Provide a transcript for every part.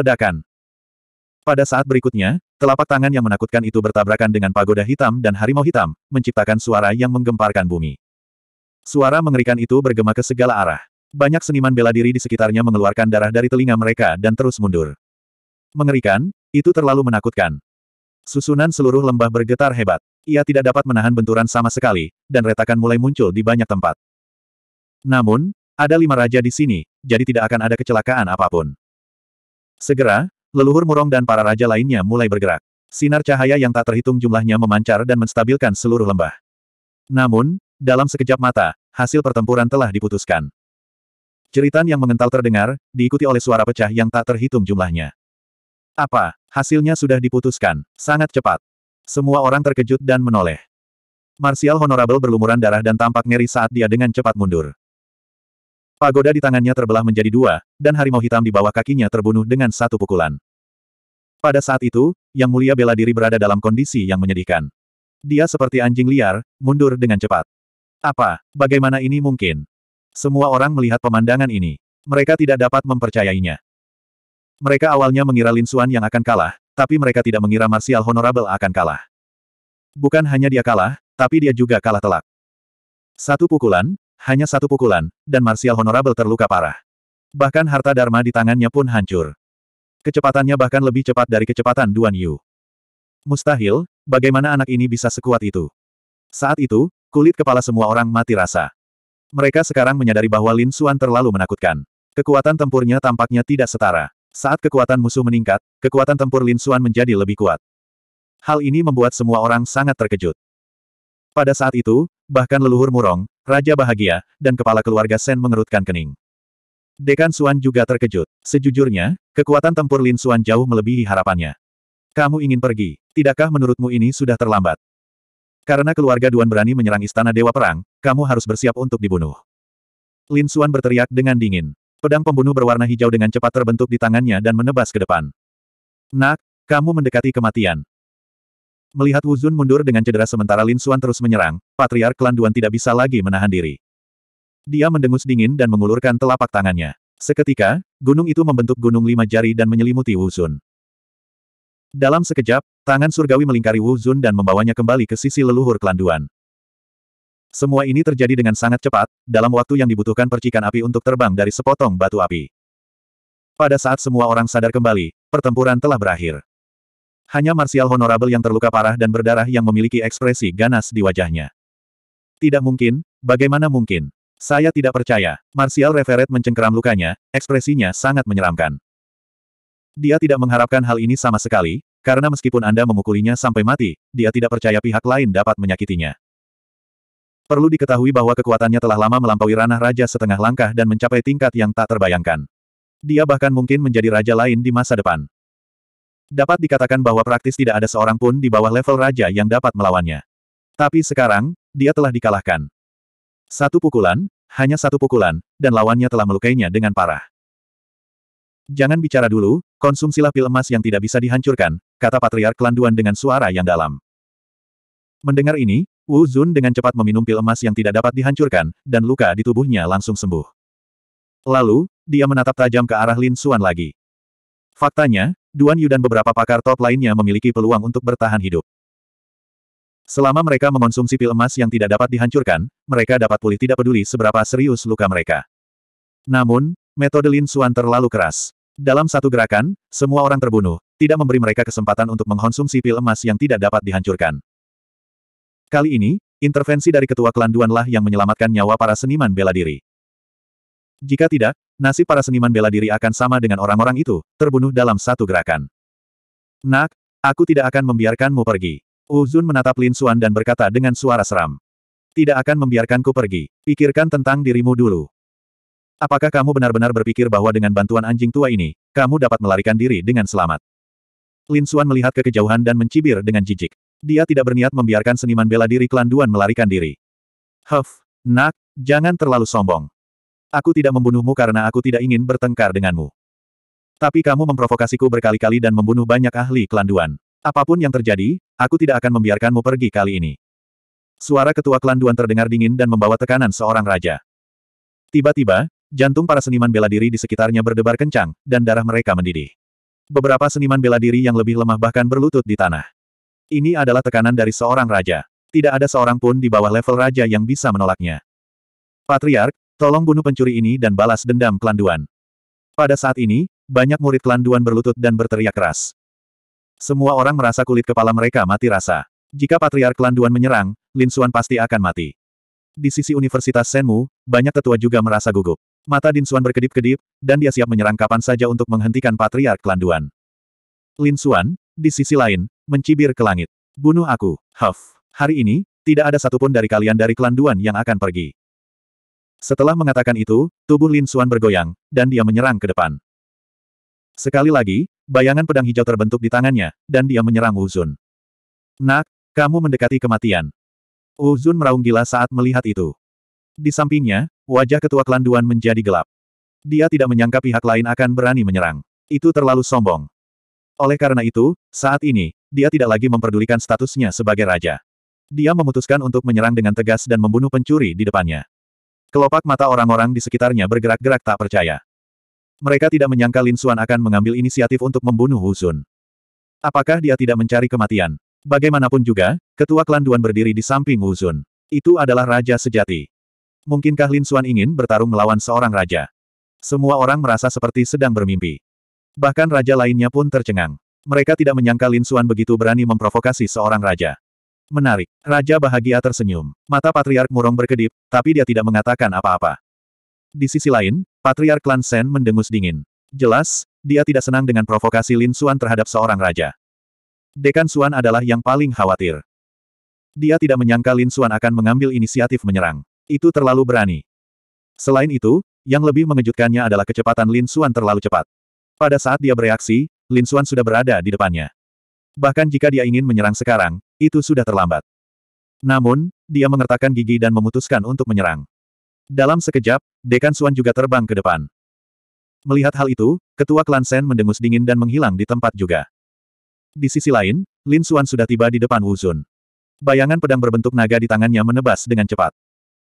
Ledakan. Pada saat berikutnya, telapak tangan yang menakutkan itu bertabrakan dengan pagoda hitam dan harimau hitam, menciptakan suara yang menggemparkan bumi. Suara mengerikan itu bergema ke segala arah. Banyak seniman bela diri di sekitarnya mengeluarkan darah dari telinga mereka dan terus mundur. Mengerikan, itu terlalu menakutkan. Susunan seluruh lembah bergetar hebat. Ia tidak dapat menahan benturan sama sekali, dan retakan mulai muncul di banyak tempat. Namun, ada lima raja di sini, jadi tidak akan ada kecelakaan apapun. Segera, leluhur murong dan para raja lainnya mulai bergerak. Sinar cahaya yang tak terhitung jumlahnya memancar dan menstabilkan seluruh lembah. Namun, dalam sekejap mata, hasil pertempuran telah diputuskan. Ceritan yang mengental terdengar, diikuti oleh suara pecah yang tak terhitung jumlahnya. Apa? Hasilnya sudah diputuskan, sangat cepat. Semua orang terkejut dan menoleh. Martial Honorable berlumuran darah dan tampak ngeri saat dia dengan cepat mundur. Pagoda di tangannya terbelah menjadi dua, dan harimau hitam di bawah kakinya terbunuh dengan satu pukulan. Pada saat itu, Yang Mulia bela diri berada dalam kondisi yang menyedihkan. Dia seperti anjing liar, mundur dengan cepat. Apa? Bagaimana ini mungkin? Semua orang melihat pemandangan ini. Mereka tidak dapat mempercayainya. Mereka awalnya mengira Lin Xuan yang akan kalah, tapi mereka tidak mengira Martial Honorable akan kalah. Bukan hanya dia kalah, tapi dia juga kalah telak. Satu pukulan, hanya satu pukulan, dan Martial Honorable terluka parah. Bahkan harta Dharma di tangannya pun hancur. Kecepatannya bahkan lebih cepat dari kecepatan Duan Yu. Mustahil, bagaimana anak ini bisa sekuat itu? Saat itu, kulit kepala semua orang mati rasa. Mereka sekarang menyadari bahwa Lin Xuan terlalu menakutkan. Kekuatan tempurnya tampaknya tidak setara. Saat kekuatan musuh meningkat, kekuatan tempur Lin Xuan menjadi lebih kuat. Hal ini membuat semua orang sangat terkejut. Pada saat itu, bahkan leluhur murong, Raja bahagia, dan kepala keluarga Sen mengerutkan kening. Dekan Suan juga terkejut. Sejujurnya, kekuatan tempur Lin Suan jauh melebihi harapannya. Kamu ingin pergi, tidakkah menurutmu ini sudah terlambat? Karena keluarga Duan berani menyerang istana Dewa Perang, kamu harus bersiap untuk dibunuh. Lin Suan berteriak dengan dingin. Pedang pembunuh berwarna hijau dengan cepat terbentuk di tangannya dan menebas ke depan. Nak, kamu mendekati kematian. Melihat Wuzun mundur dengan cedera sementara Lin Xuan terus menyerang, Patriark Klan Duan tidak bisa lagi menahan diri. Dia mendengus dingin dan mengulurkan telapak tangannya. Seketika, gunung itu membentuk gunung lima jari dan menyelimuti Wuzun. Dalam sekejap, tangan surgawi melingkari Wuzun dan membawanya kembali ke sisi leluhur Klan Duan. Semua ini terjadi dengan sangat cepat, dalam waktu yang dibutuhkan percikan api untuk terbang dari sepotong batu api. Pada saat semua orang sadar kembali, pertempuran telah berakhir. Hanya Marsial Honorable yang terluka parah dan berdarah yang memiliki ekspresi ganas di wajahnya. Tidak mungkin, bagaimana mungkin? Saya tidak percaya. Marsial Reveret mencengkeram lukanya, ekspresinya sangat menyeramkan. Dia tidak mengharapkan hal ini sama sekali, karena meskipun Anda memukulinya sampai mati, dia tidak percaya pihak lain dapat menyakitinya. Perlu diketahui bahwa kekuatannya telah lama melampaui ranah raja setengah langkah dan mencapai tingkat yang tak terbayangkan. Dia bahkan mungkin menjadi raja lain di masa depan. Dapat dikatakan bahwa praktis tidak ada seorang pun di bawah level raja yang dapat melawannya. Tapi sekarang, dia telah dikalahkan. Satu pukulan, hanya satu pukulan, dan lawannya telah melukainya dengan parah. Jangan bicara dulu, konsumsilah pil emas yang tidak bisa dihancurkan, kata Patriark Landuan dengan suara yang dalam. Mendengar ini, Wu Zun dengan cepat meminum pil emas yang tidak dapat dihancurkan, dan luka di tubuhnya langsung sembuh. Lalu, dia menatap tajam ke arah Lin Xuan lagi. Faktanya, Duan Yu dan beberapa pakar top lainnya memiliki peluang untuk bertahan hidup. Selama mereka mengonsumsi pil emas yang tidak dapat dihancurkan, mereka dapat pulih tidak peduli seberapa serius luka mereka. Namun, metode Lin Xuan terlalu keras. Dalam satu gerakan, semua orang terbunuh, tidak memberi mereka kesempatan untuk mengonsumsi pil emas yang tidak dapat dihancurkan. Kali ini, intervensi dari ketua klan Duanlah yang menyelamatkan nyawa para seniman bela diri. Jika tidak, nasib para seniman bela diri akan sama dengan orang-orang itu, terbunuh dalam satu gerakan. Nak, aku tidak akan membiarkanmu pergi. Uzun oh, menatap Lin Suan dan berkata dengan suara seram. Tidak akan membiarkanku pergi. Pikirkan tentang dirimu dulu. Apakah kamu benar-benar berpikir bahwa dengan bantuan anjing tua ini, kamu dapat melarikan diri dengan selamat? Lin Suan melihat ke kejauhan dan mencibir dengan jijik. Dia tidak berniat membiarkan seniman bela diri klan Duan melarikan diri. Huff, nak, jangan terlalu sombong. Aku tidak membunuhmu karena aku tidak ingin bertengkar denganmu. Tapi kamu memprovokasiku berkali-kali dan membunuh banyak ahli klan Apapun yang terjadi, aku tidak akan membiarkanmu pergi kali ini. Suara ketua klan terdengar dingin dan membawa tekanan seorang raja. Tiba-tiba, jantung para seniman bela diri di sekitarnya berdebar kencang, dan darah mereka mendidih. Beberapa seniman bela diri yang lebih lemah bahkan berlutut di tanah. Ini adalah tekanan dari seorang raja. Tidak ada seorang pun di bawah level raja yang bisa menolaknya. Patriark, Tolong bunuh pencuri ini dan balas dendam klan Duan. Pada saat ini, banyak murid klan Duan berlutut dan berteriak keras. Semua orang merasa kulit kepala mereka mati rasa. Jika Patriark klan Duan menyerang, Lin Xuan pasti akan mati. Di sisi Universitas Senmu, banyak tetua juga merasa gugup. Mata Lin Xuan berkedip-kedip, dan dia siap menyerang kapan saja untuk menghentikan Patriark klan Duan. Lin Xuan, di sisi lain, mencibir ke langit. Bunuh aku, Huff. Hari ini, tidak ada satupun dari kalian dari klan Duan yang akan pergi. Setelah mengatakan itu, tubuh Lin Xuan bergoyang, dan dia menyerang ke depan. Sekali lagi, bayangan pedang hijau terbentuk di tangannya, dan dia menyerang Wuzun. Nak, kamu mendekati kematian. Wuzun meraung gila saat melihat itu. Di sampingnya, wajah ketua klan Duan menjadi gelap. Dia tidak menyangka pihak lain akan berani menyerang. Itu terlalu sombong. Oleh karena itu, saat ini, dia tidak lagi memperdulikan statusnya sebagai raja. Dia memutuskan untuk menyerang dengan tegas dan membunuh pencuri di depannya. Kelopak mata orang-orang di sekitarnya bergerak-gerak tak percaya. Mereka tidak menyangka Lin Xuan akan mengambil inisiatif untuk membunuh Hu Sun. Apakah dia tidak mencari kematian? Bagaimanapun juga, ketua klan Duan berdiri di samping Hu Sun. Itu adalah raja sejati. Mungkinkah Lin Xuan ingin bertarung melawan seorang raja? Semua orang merasa seperti sedang bermimpi. Bahkan raja lainnya pun tercengang. Mereka tidak menyangka Lin Xuan begitu berani memprovokasi seorang raja. Menarik. Raja bahagia tersenyum. Mata Patriark Murong berkedip, tapi dia tidak mengatakan apa-apa. Di sisi lain, Patriark Klan Sen mendengus dingin. Jelas, dia tidak senang dengan provokasi Lin Suan terhadap seorang raja. Dekan Suan adalah yang paling khawatir. Dia tidak menyangka Lin Suan akan mengambil inisiatif menyerang. Itu terlalu berani. Selain itu, yang lebih mengejutkannya adalah kecepatan Lin Suan terlalu cepat. Pada saat dia bereaksi, Lin Suan sudah berada di depannya. Bahkan jika dia ingin menyerang sekarang, itu sudah terlambat. Namun, dia mengertakkan gigi dan memutuskan untuk menyerang. Dalam sekejap, Dekan Suan juga terbang ke depan. Melihat hal itu, ketua klan Sen mendengus dingin dan menghilang di tempat juga. Di sisi lain, Lin Suan sudah tiba di depan Wuzun. Bayangan pedang berbentuk naga di tangannya menebas dengan cepat.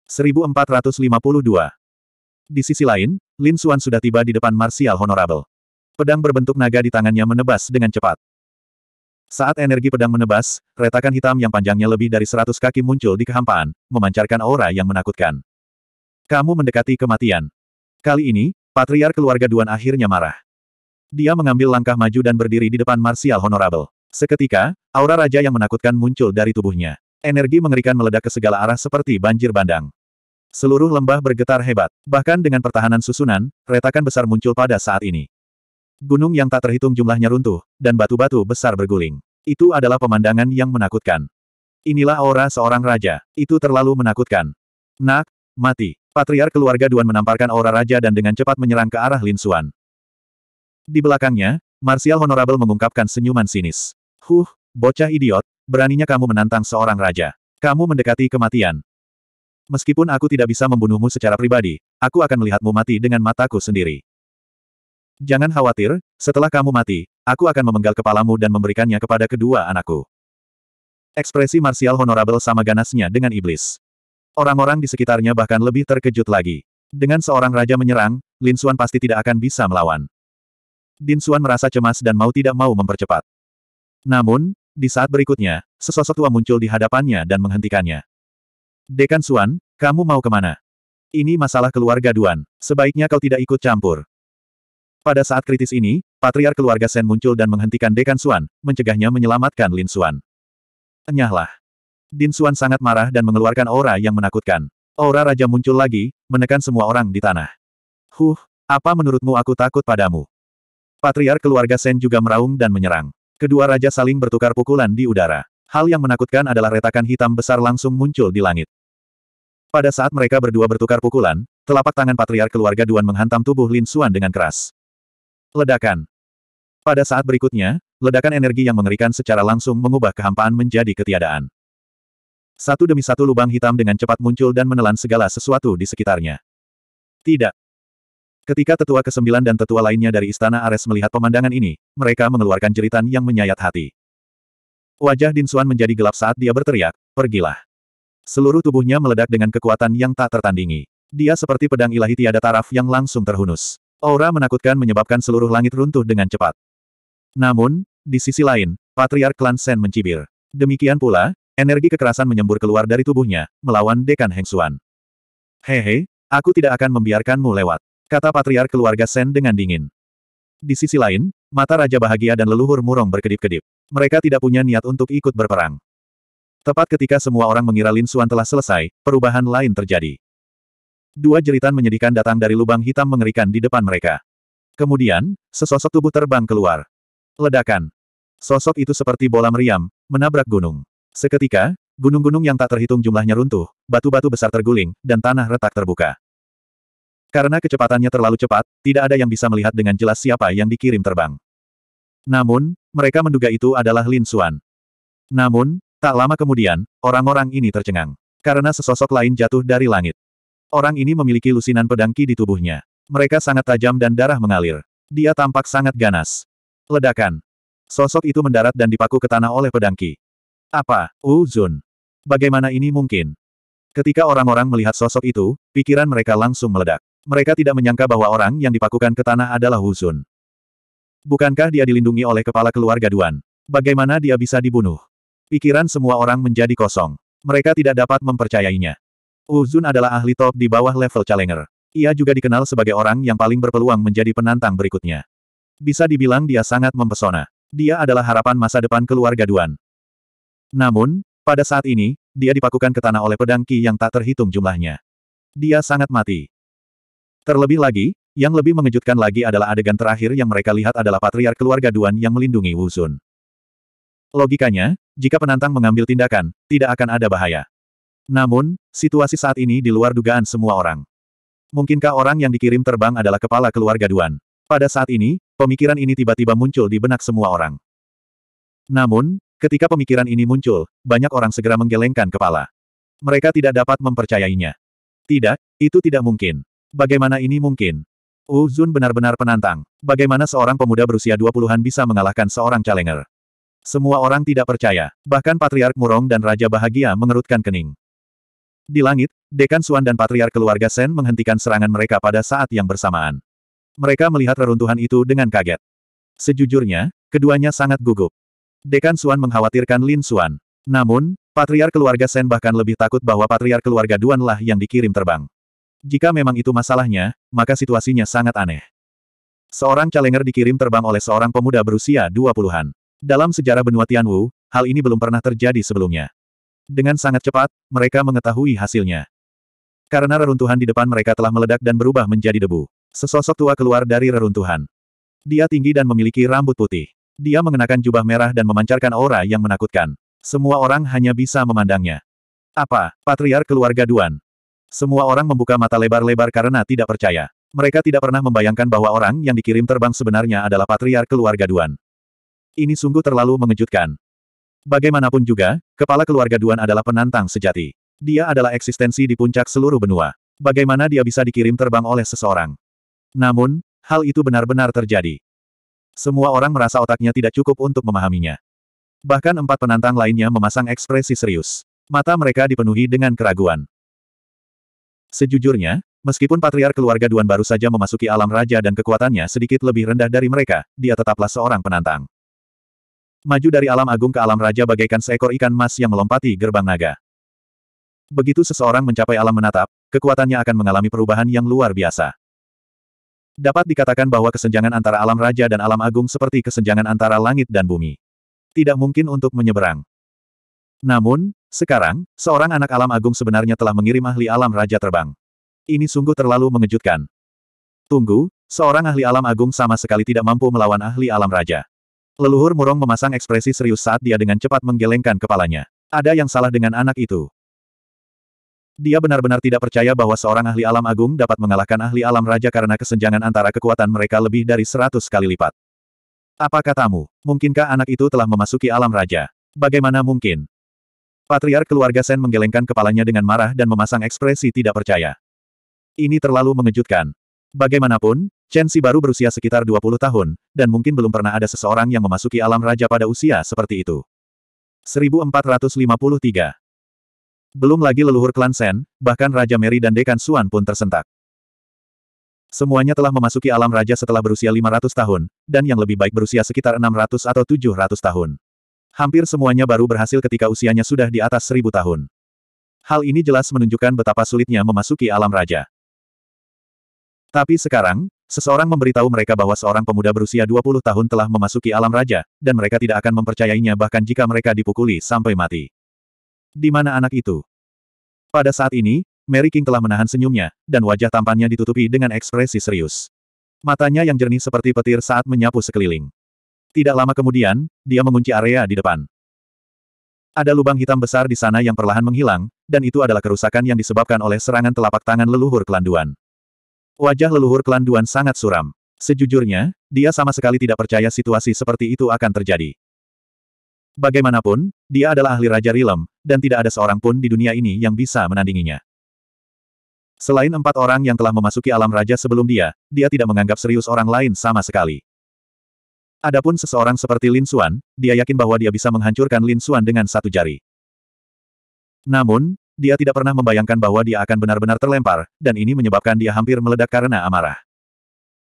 1452. Di sisi lain, Lin Suan sudah tiba di depan Martial Honorable. Pedang berbentuk naga di tangannya menebas dengan cepat. Saat energi pedang menebas, retakan hitam yang panjangnya lebih dari seratus kaki muncul di kehampaan, memancarkan aura yang menakutkan. Kamu mendekati kematian. Kali ini, patriar keluarga Duan akhirnya marah. Dia mengambil langkah maju dan berdiri di depan Martial Honorable. Seketika, aura raja yang menakutkan muncul dari tubuhnya. Energi mengerikan meledak ke segala arah seperti banjir bandang. Seluruh lembah bergetar hebat. Bahkan dengan pertahanan susunan, retakan besar muncul pada saat ini. Gunung yang tak terhitung jumlahnya runtuh, dan batu-batu besar berguling. Itu adalah pemandangan yang menakutkan. Inilah aura seorang raja. Itu terlalu menakutkan. Nak, mati. Patriar keluarga Duan menamparkan aura raja dan dengan cepat menyerang ke arah Lin Xuan. Di belakangnya, Martial Honorable mengungkapkan senyuman sinis. Huh, bocah idiot, beraninya kamu menantang seorang raja. Kamu mendekati kematian. Meskipun aku tidak bisa membunuhmu secara pribadi, aku akan melihatmu mati dengan mataku sendiri. Jangan khawatir, setelah kamu mati, aku akan memenggal kepalamu dan memberikannya kepada kedua anakku. Ekspresi Martial Honorable sama ganasnya dengan iblis. Orang-orang di sekitarnya bahkan lebih terkejut lagi. Dengan seorang raja menyerang, Lin Xuan pasti tidak akan bisa melawan. Lin Xuan merasa cemas dan mau tidak mau mempercepat. Namun, di saat berikutnya, sesosok tua muncul di hadapannya dan menghentikannya. Dekan Suan, kamu mau kemana? Ini masalah keluarga Duan, sebaiknya kau tidak ikut campur. Pada saat kritis ini, patriar keluarga Sen muncul dan menghentikan Dekan Suan, mencegahnya menyelamatkan Lin Suan. Enyahlah. Din Suan sangat marah dan mengeluarkan aura yang menakutkan. Aura raja muncul lagi, menekan semua orang di tanah. Huh, apa menurutmu aku takut padamu? Patriar keluarga Sen juga meraung dan menyerang. Kedua raja saling bertukar pukulan di udara. Hal yang menakutkan adalah retakan hitam besar langsung muncul di langit. Pada saat mereka berdua bertukar pukulan, telapak tangan patriar keluarga Duan menghantam tubuh Lin Suan dengan keras. Ledakan. Pada saat berikutnya, ledakan energi yang mengerikan secara langsung mengubah kehampaan menjadi ketiadaan. Satu demi satu lubang hitam dengan cepat muncul dan menelan segala sesuatu di sekitarnya. Tidak. Ketika tetua kesembilan dan tetua lainnya dari Istana Ares melihat pemandangan ini, mereka mengeluarkan jeritan yang menyayat hati. Wajah Dinsuan menjadi gelap saat dia berteriak, pergilah. Seluruh tubuhnya meledak dengan kekuatan yang tak tertandingi. Dia seperti pedang ilahi tiada taraf yang langsung terhunus. Aura menakutkan menyebabkan seluruh langit runtuh dengan cepat. Namun, di sisi lain, Patriark Klan Sen mencibir. Demikian pula, energi kekerasan menyembur keluar dari tubuhnya, melawan Dekan Heng Hengsuan. Hehe, aku tidak akan membiarkanmu lewat, kata Patriark keluarga Sen dengan dingin. Di sisi lain, mata Raja Bahagia dan leluhur murong berkedip-kedip. Mereka tidak punya niat untuk ikut berperang. Tepat ketika semua orang mengira Lin Xuan telah selesai, perubahan lain terjadi. Dua jeritan menyedihkan datang dari lubang hitam mengerikan di depan mereka. Kemudian, sesosok tubuh terbang keluar. Ledakan. Sosok itu seperti bola meriam, menabrak gunung. Seketika, gunung-gunung yang tak terhitung jumlahnya runtuh, batu-batu besar terguling, dan tanah retak terbuka. Karena kecepatannya terlalu cepat, tidak ada yang bisa melihat dengan jelas siapa yang dikirim terbang. Namun, mereka menduga itu adalah Lin Xuan. Namun, tak lama kemudian, orang-orang ini tercengang. Karena sesosok lain jatuh dari langit. Orang ini memiliki lusinan pedangki di tubuhnya. Mereka sangat tajam dan darah mengalir. Dia tampak sangat ganas. Ledakan. Sosok itu mendarat dan dipaku ke tanah oleh pedangki. ki. Apa, Uzun? Bagaimana ini mungkin? Ketika orang-orang melihat sosok itu, pikiran mereka langsung meledak. Mereka tidak menyangka bahwa orang yang dipakukan ke tanah adalah Uzun. Bukankah dia dilindungi oleh kepala keluarga Duan? Bagaimana dia bisa dibunuh? Pikiran semua orang menjadi kosong. Mereka tidak dapat mempercayainya. Uzun adalah ahli top di bawah level Challenger. Ia juga dikenal sebagai orang yang paling berpeluang menjadi penantang berikutnya. Bisa dibilang dia sangat mempesona. Dia adalah harapan masa depan keluarga Duan. Namun, pada saat ini, dia dipakukan ke tanah oleh pedang Qi yang tak terhitung jumlahnya. Dia sangat mati. Terlebih lagi, yang lebih mengejutkan lagi adalah adegan terakhir yang mereka lihat adalah patriar keluarga Duan yang melindungi Wuzun. Logikanya, jika penantang mengambil tindakan, tidak akan ada bahaya. Namun, situasi saat ini di luar dugaan semua orang. Mungkinkah orang yang dikirim terbang adalah kepala keluarga Duan? Pada saat ini, pemikiran ini tiba-tiba muncul di benak semua orang. Namun, ketika pemikiran ini muncul, banyak orang segera menggelengkan kepala. Mereka tidak dapat mempercayainya. Tidak, itu tidak mungkin. Bagaimana ini mungkin? Wu Zun benar-benar penantang. Bagaimana seorang pemuda berusia 20-an bisa mengalahkan seorang calenger? Semua orang tidak percaya. Bahkan Patriark Murong dan Raja Bahagia mengerutkan kening. Di langit, Dekan Suan dan Patriar keluarga Sen menghentikan serangan mereka pada saat yang bersamaan. Mereka melihat reruntuhan itu dengan kaget. Sejujurnya, keduanya sangat gugup. Dekan Suan mengkhawatirkan Lin Suan. Namun, Patriar keluarga Sen bahkan lebih takut bahwa Patriar keluarga Duan lah yang dikirim terbang. Jika memang itu masalahnya, maka situasinya sangat aneh. Seorang calenger dikirim terbang oleh seorang pemuda berusia 20-an. Dalam sejarah benua Tianwu, hal ini belum pernah terjadi sebelumnya. Dengan sangat cepat, mereka mengetahui hasilnya. Karena reruntuhan di depan mereka telah meledak dan berubah menjadi debu. Sesosok tua keluar dari reruntuhan. Dia tinggi dan memiliki rambut putih. Dia mengenakan jubah merah dan memancarkan aura yang menakutkan. Semua orang hanya bisa memandangnya. Apa, patriar keluarga Duan? Semua orang membuka mata lebar-lebar karena tidak percaya. Mereka tidak pernah membayangkan bahwa orang yang dikirim terbang sebenarnya adalah patriar keluarga Duan. Ini sungguh terlalu mengejutkan. Bagaimanapun juga, kepala keluarga Duan adalah penantang sejati. Dia adalah eksistensi di puncak seluruh benua. Bagaimana dia bisa dikirim terbang oleh seseorang? Namun, hal itu benar-benar terjadi. Semua orang merasa otaknya tidak cukup untuk memahaminya. Bahkan empat penantang lainnya memasang ekspresi serius. Mata mereka dipenuhi dengan keraguan. Sejujurnya, meskipun patriar keluarga Duan baru saja memasuki alam raja dan kekuatannya sedikit lebih rendah dari mereka, dia tetaplah seorang penantang maju dari alam agung ke alam raja bagaikan seekor ikan mas yang melompati gerbang naga. Begitu seseorang mencapai alam menatap, kekuatannya akan mengalami perubahan yang luar biasa. Dapat dikatakan bahwa kesenjangan antara alam raja dan alam agung seperti kesenjangan antara langit dan bumi. Tidak mungkin untuk menyeberang. Namun, sekarang, seorang anak alam agung sebenarnya telah mengirim ahli alam raja terbang. Ini sungguh terlalu mengejutkan. Tunggu, seorang ahli alam agung sama sekali tidak mampu melawan ahli alam raja. Leluhur murong memasang ekspresi serius saat dia dengan cepat menggelengkan kepalanya. Ada yang salah dengan anak itu. Dia benar-benar tidak percaya bahwa seorang ahli alam agung dapat mengalahkan ahli alam raja karena kesenjangan antara kekuatan mereka lebih dari seratus kali lipat. Apa katamu? Mungkinkah anak itu telah memasuki alam raja? Bagaimana mungkin? Patriark keluarga Sen menggelengkan kepalanya dengan marah dan memasang ekspresi tidak percaya. Ini terlalu mengejutkan. Bagaimanapun, Chen Xi baru berusia sekitar 20 tahun, dan mungkin belum pernah ada seseorang yang memasuki alam raja pada usia seperti itu. 1453 Belum lagi leluhur klan Sen, bahkan Raja Mary dan Dekan Suan pun tersentak. Semuanya telah memasuki alam raja setelah berusia 500 tahun, dan yang lebih baik berusia sekitar 600 atau 700 tahun. Hampir semuanya baru berhasil ketika usianya sudah di atas 1000 tahun. Hal ini jelas menunjukkan betapa sulitnya memasuki alam raja. Tapi sekarang, Seseorang memberitahu mereka bahwa seorang pemuda berusia 20 tahun telah memasuki alam raja, dan mereka tidak akan mempercayainya bahkan jika mereka dipukuli sampai mati. Di mana anak itu? Pada saat ini, Mary King telah menahan senyumnya, dan wajah tampannya ditutupi dengan ekspresi serius. Matanya yang jernih seperti petir saat menyapu sekeliling. Tidak lama kemudian, dia mengunci area di depan. Ada lubang hitam besar di sana yang perlahan menghilang, dan itu adalah kerusakan yang disebabkan oleh serangan telapak tangan leluhur kelanduan. Wajah leluhur klan Duan sangat suram. Sejujurnya, dia sama sekali tidak percaya situasi seperti itu akan terjadi. Bagaimanapun, dia adalah ahli Raja Rilem, dan tidak ada seorang pun di dunia ini yang bisa menandinginya. Selain empat orang yang telah memasuki alam raja sebelum dia, dia tidak menganggap serius orang lain sama sekali. Adapun seseorang seperti Lin Suan, dia yakin bahwa dia bisa menghancurkan Lin Suan dengan satu jari. Namun, dia tidak pernah membayangkan bahwa dia akan benar-benar terlempar, dan ini menyebabkan dia hampir meledak karena amarah.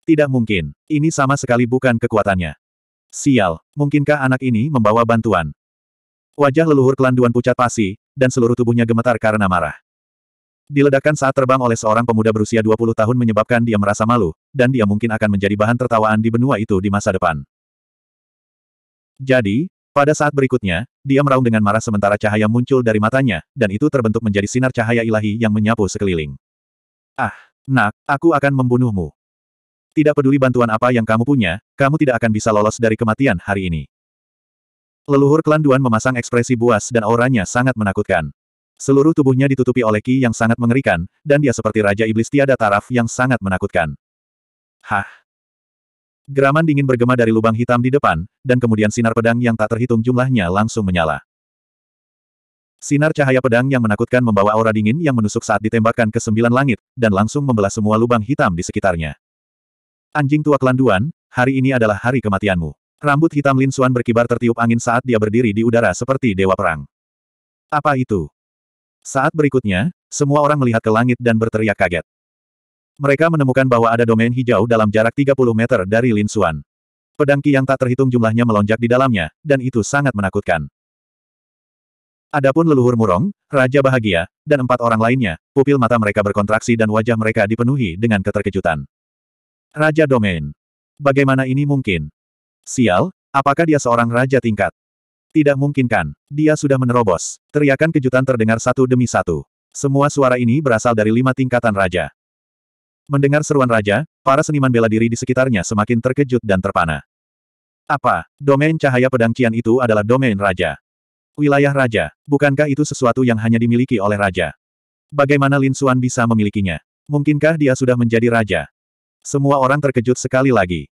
Tidak mungkin. Ini sama sekali bukan kekuatannya. Sial, mungkinkah anak ini membawa bantuan? Wajah leluhur klan Duan pucat pasi, dan seluruh tubuhnya gemetar karena marah. Diledakkan saat terbang oleh seorang pemuda berusia 20 tahun menyebabkan dia merasa malu, dan dia mungkin akan menjadi bahan tertawaan di benua itu di masa depan. Jadi, pada saat berikutnya, dia meraung dengan marah sementara cahaya muncul dari matanya, dan itu terbentuk menjadi sinar cahaya ilahi yang menyapu sekeliling. Ah, nak, aku akan membunuhmu. Tidak peduli bantuan apa yang kamu punya, kamu tidak akan bisa lolos dari kematian hari ini. Leluhur klan Duan memasang ekspresi buas dan auranya sangat menakutkan. Seluruh tubuhnya ditutupi oleh ki yang sangat mengerikan, dan dia seperti Raja Iblis tiada taraf yang sangat menakutkan. Hah, Geraman dingin bergema dari lubang hitam di depan, dan kemudian sinar pedang yang tak terhitung jumlahnya langsung menyala. Sinar cahaya pedang yang menakutkan membawa aura dingin yang menusuk saat ditembakkan ke sembilan langit, dan langsung membelah semua lubang hitam di sekitarnya. Anjing tua kelanduan, hari ini adalah hari kematianmu. Rambut hitam Lin Suan berkibar tertiup angin saat dia berdiri di udara seperti dewa perang. Apa itu? Saat berikutnya, semua orang melihat ke langit dan berteriak kaget. Mereka menemukan bahwa ada domain hijau dalam jarak 30 meter dari Lin Xuan. Pedang Ki yang tak terhitung jumlahnya melonjak di dalamnya, dan itu sangat menakutkan. Adapun leluhur murong, Raja Bahagia, dan empat orang lainnya, pupil mata mereka berkontraksi dan wajah mereka dipenuhi dengan keterkejutan. Raja Domain. Bagaimana ini mungkin? Sial, apakah dia seorang raja tingkat? Tidak mungkin kan, dia sudah menerobos. Teriakan kejutan terdengar satu demi satu. Semua suara ini berasal dari lima tingkatan raja. Mendengar seruan raja, para seniman bela diri di sekitarnya semakin terkejut dan terpana. Apa? Domain cahaya pedang Qian itu adalah domain raja. Wilayah raja, bukankah itu sesuatu yang hanya dimiliki oleh raja? Bagaimana Lin Xuan bisa memilikinya? Mungkinkah dia sudah menjadi raja? Semua orang terkejut sekali lagi.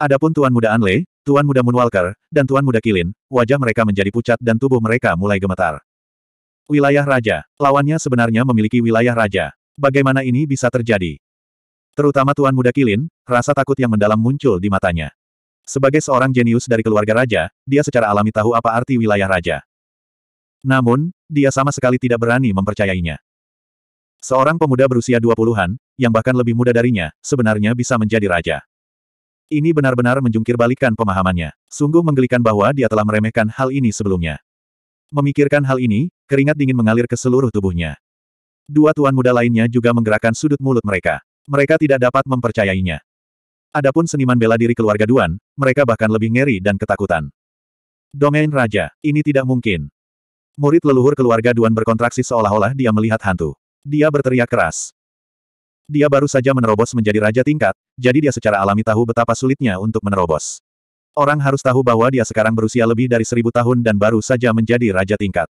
Adapun Tuan Muda Anle, Tuan Muda Moonwalker, dan Tuan Muda Kilin, wajah mereka menjadi pucat dan tubuh mereka mulai gemetar. Wilayah Raja, lawannya sebenarnya memiliki wilayah Raja. Bagaimana ini bisa terjadi? Terutama Tuan Muda Kilin, rasa takut yang mendalam muncul di matanya. Sebagai seorang jenius dari keluarga raja, dia secara alami tahu apa arti wilayah raja. Namun, dia sama sekali tidak berani mempercayainya. Seorang pemuda berusia 20-an, yang bahkan lebih muda darinya, sebenarnya bisa menjadi raja. Ini benar-benar menjungkir balikan pemahamannya. Sungguh menggelikan bahwa dia telah meremehkan hal ini sebelumnya. Memikirkan hal ini, keringat dingin mengalir ke seluruh tubuhnya. Dua tuan muda lainnya juga menggerakkan sudut mulut mereka. Mereka tidak dapat mempercayainya. Adapun seniman bela diri keluarga Duan, mereka bahkan lebih ngeri dan ketakutan. Domain Raja, ini tidak mungkin. Murid leluhur keluarga Duan berkontraksi seolah-olah dia melihat hantu. Dia berteriak keras. Dia baru saja menerobos menjadi raja tingkat, jadi dia secara alami tahu betapa sulitnya untuk menerobos. Orang harus tahu bahwa dia sekarang berusia lebih dari seribu tahun dan baru saja menjadi raja tingkat.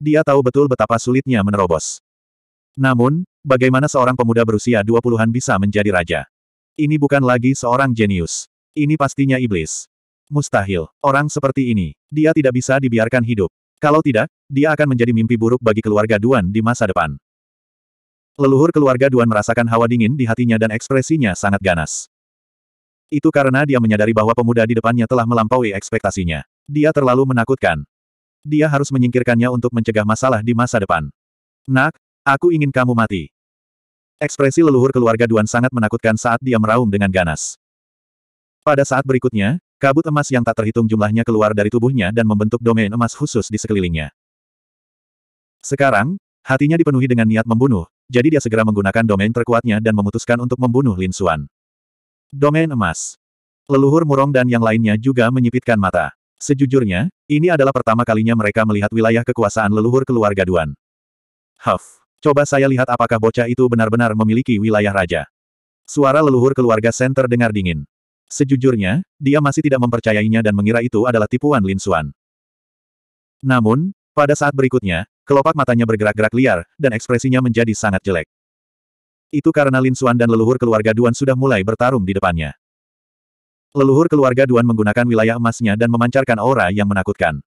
Dia tahu betul betapa sulitnya menerobos. Namun, bagaimana seorang pemuda berusia dua puluhan bisa menjadi raja? Ini bukan lagi seorang jenius. Ini pastinya iblis. Mustahil, orang seperti ini, dia tidak bisa dibiarkan hidup. Kalau tidak, dia akan menjadi mimpi buruk bagi keluarga Duan di masa depan. Leluhur keluarga Duan merasakan hawa dingin di hatinya dan ekspresinya sangat ganas. Itu karena dia menyadari bahwa pemuda di depannya telah melampaui ekspektasinya. Dia terlalu menakutkan. Dia harus menyingkirkannya untuk mencegah masalah di masa depan. Nak, Aku ingin kamu mati. Ekspresi leluhur keluarga Duan sangat menakutkan saat dia meraung dengan ganas. Pada saat berikutnya, kabut emas yang tak terhitung jumlahnya keluar dari tubuhnya dan membentuk domain emas khusus di sekelilingnya. Sekarang, hatinya dipenuhi dengan niat membunuh, jadi dia segera menggunakan domain terkuatnya dan memutuskan untuk membunuh Lin Suan. Domain emas. Leluhur Murong dan yang lainnya juga menyipitkan mata. Sejujurnya, ini adalah pertama kalinya mereka melihat wilayah kekuasaan leluhur keluarga Duan. Huff. Coba saya lihat apakah bocah itu benar-benar memiliki wilayah raja. Suara leluhur keluarga Sen terdengar dingin. Sejujurnya, dia masih tidak mempercayainya dan mengira itu adalah tipuan Lin Xuan. Namun, pada saat berikutnya, kelopak matanya bergerak-gerak liar, dan ekspresinya menjadi sangat jelek. Itu karena Lin Xuan dan leluhur keluarga Duan sudah mulai bertarung di depannya. Leluhur keluarga Duan menggunakan wilayah emasnya dan memancarkan aura yang menakutkan.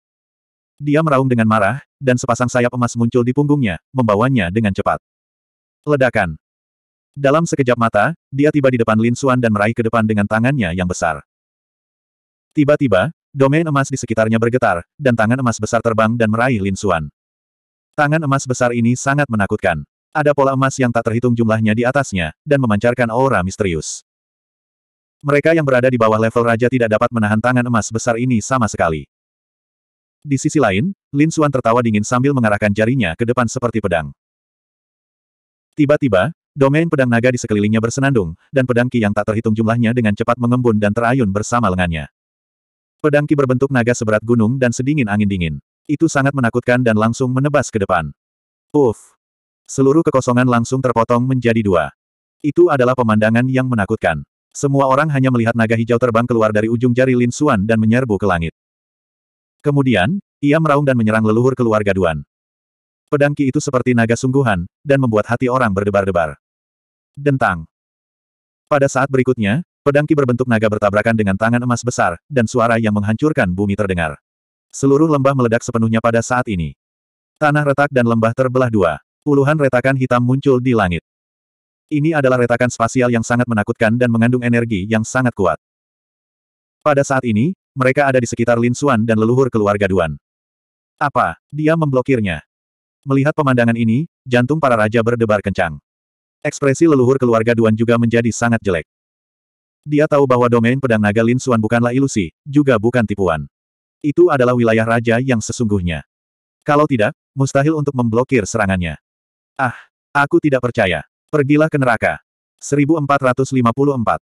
Dia meraung dengan marah, dan sepasang sayap emas muncul di punggungnya, membawanya dengan cepat. Ledakan. Dalam sekejap mata, dia tiba di depan Lin Xuan dan meraih ke depan dengan tangannya yang besar. Tiba-tiba, domain emas di sekitarnya bergetar, dan tangan emas besar terbang dan meraih Lin Xuan. Tangan emas besar ini sangat menakutkan. Ada pola emas yang tak terhitung jumlahnya di atasnya, dan memancarkan aura misterius. Mereka yang berada di bawah level raja tidak dapat menahan tangan emas besar ini sama sekali. Di sisi lain, Lin Xuan tertawa dingin sambil mengarahkan jarinya ke depan seperti pedang. Tiba-tiba, domain pedang naga di sekelilingnya bersenandung, dan pedang ki yang tak terhitung jumlahnya dengan cepat mengembun dan terayun bersama lengannya. Pedang ki berbentuk naga seberat gunung dan sedingin angin dingin. Itu sangat menakutkan dan langsung menebas ke depan. Uff! Seluruh kekosongan langsung terpotong menjadi dua. Itu adalah pemandangan yang menakutkan. Semua orang hanya melihat naga hijau terbang keluar dari ujung jari Lin Xuan dan menyerbu ke langit. Kemudian, ia meraung dan menyerang leluhur keluarga Duan. Pedangki itu seperti naga sungguhan, dan membuat hati orang berdebar-debar. Dentang. Pada saat berikutnya, pedangki berbentuk naga bertabrakan dengan tangan emas besar, dan suara yang menghancurkan bumi terdengar. Seluruh lembah meledak sepenuhnya pada saat ini. Tanah retak dan lembah terbelah dua. Puluhan retakan hitam muncul di langit. Ini adalah retakan spasial yang sangat menakutkan dan mengandung energi yang sangat kuat. Pada saat ini, mereka ada di sekitar Lin Xuan dan leluhur keluarga Duan. Apa? Dia memblokirnya. Melihat pemandangan ini, jantung para raja berdebar kencang. Ekspresi leluhur keluarga Duan juga menjadi sangat jelek. Dia tahu bahwa domain pedang naga Lin Xuan bukanlah ilusi, juga bukan tipuan. Itu adalah wilayah raja yang sesungguhnya. Kalau tidak, mustahil untuk memblokir serangannya. Ah, aku tidak percaya. Pergilah ke neraka. 1454.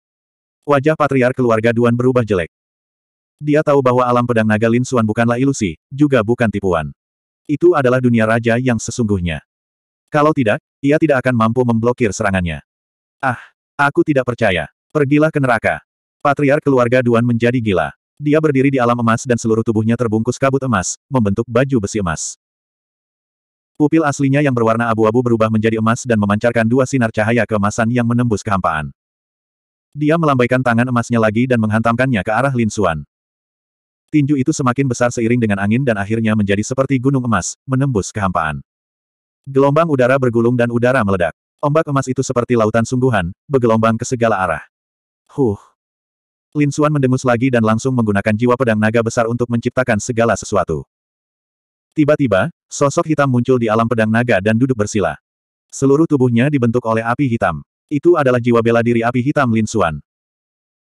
Wajah patriar keluarga Duan berubah jelek. Dia tahu bahwa alam pedang naga Lin Suan bukanlah ilusi, juga bukan tipuan. Itu adalah dunia raja yang sesungguhnya. Kalau tidak, ia tidak akan mampu memblokir serangannya. Ah, aku tidak percaya. Pergilah ke neraka. Patriar keluarga Duan menjadi gila. Dia berdiri di alam emas dan seluruh tubuhnya terbungkus kabut emas, membentuk baju besi emas. Pupil aslinya yang berwarna abu-abu berubah menjadi emas dan memancarkan dua sinar cahaya keemasan yang menembus kehampaan. Dia melambaikan tangan emasnya lagi dan menghantamkannya ke arah Lin Suan. Tinju itu semakin besar seiring dengan angin dan akhirnya menjadi seperti gunung emas, menembus kehampaan. Gelombang udara bergulung dan udara meledak. Ombak emas itu seperti lautan sungguhan, bergelombang ke segala arah. Huh. Lin Xuan mendengus lagi dan langsung menggunakan jiwa pedang naga besar untuk menciptakan segala sesuatu. Tiba-tiba, sosok hitam muncul di alam pedang naga dan duduk bersila. Seluruh tubuhnya dibentuk oleh api hitam. Itu adalah jiwa bela diri api hitam Lin Xuan.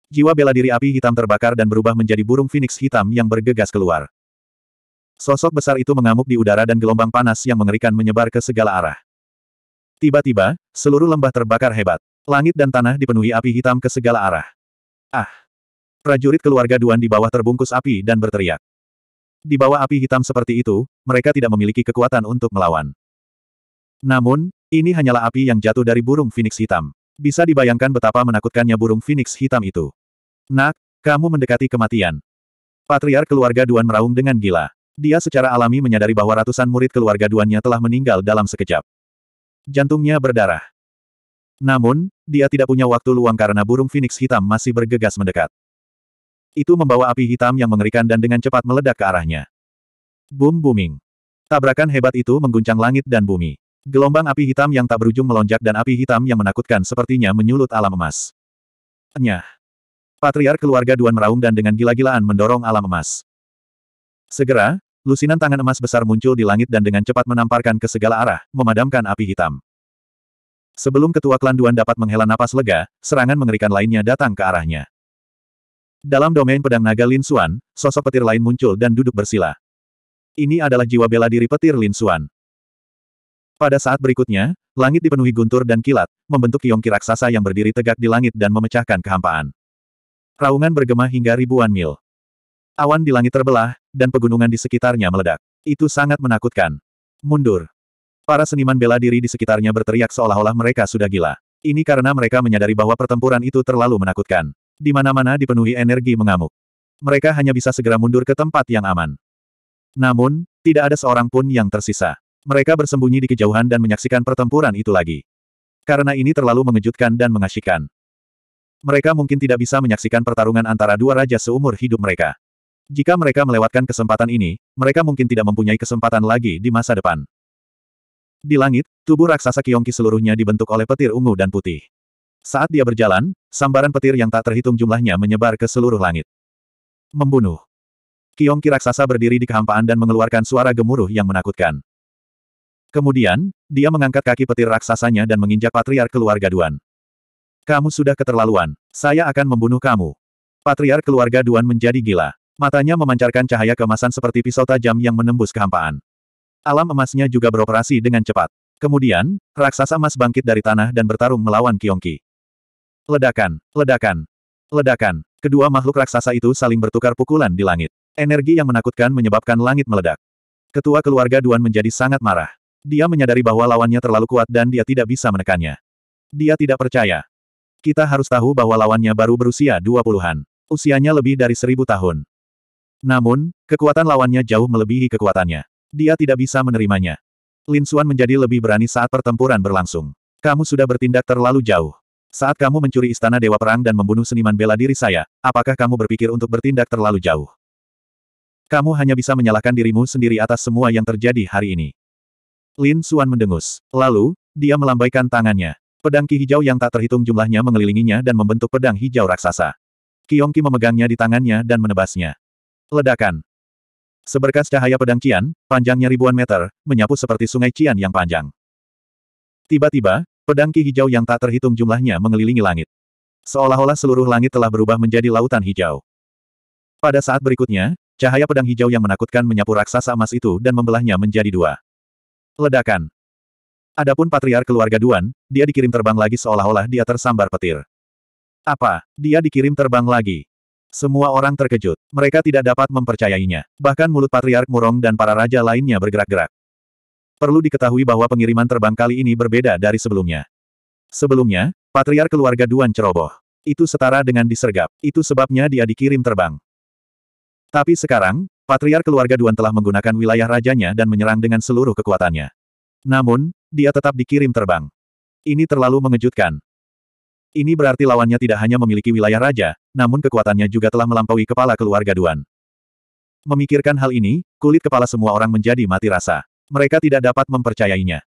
Jiwa bela diri api hitam terbakar dan berubah menjadi burung phoenix hitam yang bergegas keluar. Sosok besar itu mengamuk di udara dan gelombang panas yang mengerikan menyebar ke segala arah. Tiba-tiba, seluruh lembah terbakar hebat. Langit dan tanah dipenuhi api hitam ke segala arah. Ah! Prajurit keluarga Duan di bawah terbungkus api dan berteriak. Di bawah api hitam seperti itu, mereka tidak memiliki kekuatan untuk melawan. Namun, ini hanyalah api yang jatuh dari burung phoenix hitam. Bisa dibayangkan betapa menakutkannya burung phoenix hitam itu. Nak, kamu mendekati kematian. Patriar keluarga Duan meraung dengan gila. Dia secara alami menyadari bahwa ratusan murid keluarga Duannya telah meninggal dalam sekejap. Jantungnya berdarah. Namun, dia tidak punya waktu luang karena burung Phoenix hitam masih bergegas mendekat. Itu membawa api hitam yang mengerikan dan dengan cepat meledak ke arahnya. Boom booming. Tabrakan hebat itu mengguncang langit dan bumi. Gelombang api hitam yang tak berujung melonjak dan api hitam yang menakutkan sepertinya menyulut alam emas. Enyah. Patriark keluarga Duan meraung dan dengan gila-gilaan mendorong alam emas. Segera, lusinan tangan emas besar muncul di langit dan dengan cepat menamparkan ke segala arah, memadamkan api hitam. Sebelum ketua klan Duan dapat menghela napas lega, serangan mengerikan lainnya datang ke arahnya. Dalam domain pedang naga Lin Xuan, sosok petir lain muncul dan duduk bersila. Ini adalah jiwa bela diri petir Lin Xuan. Pada saat berikutnya, langit dipenuhi guntur dan kilat, membentuk kiongki raksasa yang berdiri tegak di langit dan memecahkan kehampaan. Raungan bergema hingga ribuan mil. Awan di langit terbelah, dan pegunungan di sekitarnya meledak. Itu sangat menakutkan. Mundur. Para seniman bela diri di sekitarnya berteriak seolah-olah mereka sudah gila. Ini karena mereka menyadari bahwa pertempuran itu terlalu menakutkan. Di mana-mana dipenuhi energi mengamuk. Mereka hanya bisa segera mundur ke tempat yang aman. Namun, tidak ada seorang pun yang tersisa. Mereka bersembunyi di kejauhan dan menyaksikan pertempuran itu lagi. Karena ini terlalu mengejutkan dan mengasyikan. Mereka mungkin tidak bisa menyaksikan pertarungan antara dua raja seumur hidup mereka. Jika mereka melewatkan kesempatan ini, mereka mungkin tidak mempunyai kesempatan lagi di masa depan. Di langit, tubuh raksasa Kiongki seluruhnya dibentuk oleh petir ungu dan putih. Saat dia berjalan, sambaran petir yang tak terhitung jumlahnya menyebar ke seluruh langit. Membunuh. Kiongki raksasa berdiri di kehampaan dan mengeluarkan suara gemuruh yang menakutkan. Kemudian, dia mengangkat kaki petir raksasanya dan menginjak patriark keluarga Duan. Kamu sudah keterlaluan. Saya akan membunuh kamu. Patriar keluarga Duan menjadi gila. Matanya memancarkan cahaya kemasan seperti pisau tajam yang menembus kehampaan. Alam emasnya juga beroperasi dengan cepat. Kemudian, raksasa emas bangkit dari tanah dan bertarung melawan Kiongki. Ledakan, ledakan, ledakan. Kedua makhluk raksasa itu saling bertukar pukulan di langit. Energi yang menakutkan menyebabkan langit meledak. Ketua keluarga Duan menjadi sangat marah. Dia menyadari bahwa lawannya terlalu kuat dan dia tidak bisa menekannya. Dia tidak percaya. Kita harus tahu bahwa lawannya baru berusia 20-an. Usianya lebih dari seribu tahun. Namun, kekuatan lawannya jauh melebihi kekuatannya. Dia tidak bisa menerimanya. Lin Suan menjadi lebih berani saat pertempuran berlangsung. Kamu sudah bertindak terlalu jauh. Saat kamu mencuri istana Dewa Perang dan membunuh seniman bela diri saya, apakah kamu berpikir untuk bertindak terlalu jauh? Kamu hanya bisa menyalahkan dirimu sendiri atas semua yang terjadi hari ini. Lin Suan mendengus. Lalu, dia melambaikan tangannya. Pedang ki hijau yang tak terhitung jumlahnya mengelilinginya dan membentuk pedang hijau raksasa. Kiongki memegangnya di tangannya dan menebasnya. Ledakan. Seberkas cahaya pedang Cian, panjangnya ribuan meter, menyapu seperti sungai Cian yang panjang. Tiba-tiba, pedang ki hijau yang tak terhitung jumlahnya mengelilingi langit. Seolah-olah seluruh langit telah berubah menjadi lautan hijau. Pada saat berikutnya, cahaya pedang hijau yang menakutkan menyapu raksasa emas itu dan membelahnya menjadi dua. Ledakan. Adapun patriar keluarga Duan, dia dikirim terbang lagi seolah-olah dia tersambar petir. Apa? Dia dikirim terbang lagi. Semua orang terkejut. Mereka tidak dapat mempercayainya. Bahkan mulut Patriark Murong dan para raja lainnya bergerak-gerak. Perlu diketahui bahwa pengiriman terbang kali ini berbeda dari sebelumnya. Sebelumnya, Patriark keluarga Duan ceroboh. Itu setara dengan disergap. Itu sebabnya dia dikirim terbang. Tapi sekarang, Patriark keluarga Duan telah menggunakan wilayah rajanya dan menyerang dengan seluruh kekuatannya. Namun, dia tetap dikirim terbang. Ini terlalu mengejutkan. Ini berarti lawannya tidak hanya memiliki wilayah raja, namun kekuatannya juga telah melampaui kepala keluarga Duan. Memikirkan hal ini, kulit kepala semua orang menjadi mati rasa. Mereka tidak dapat mempercayainya.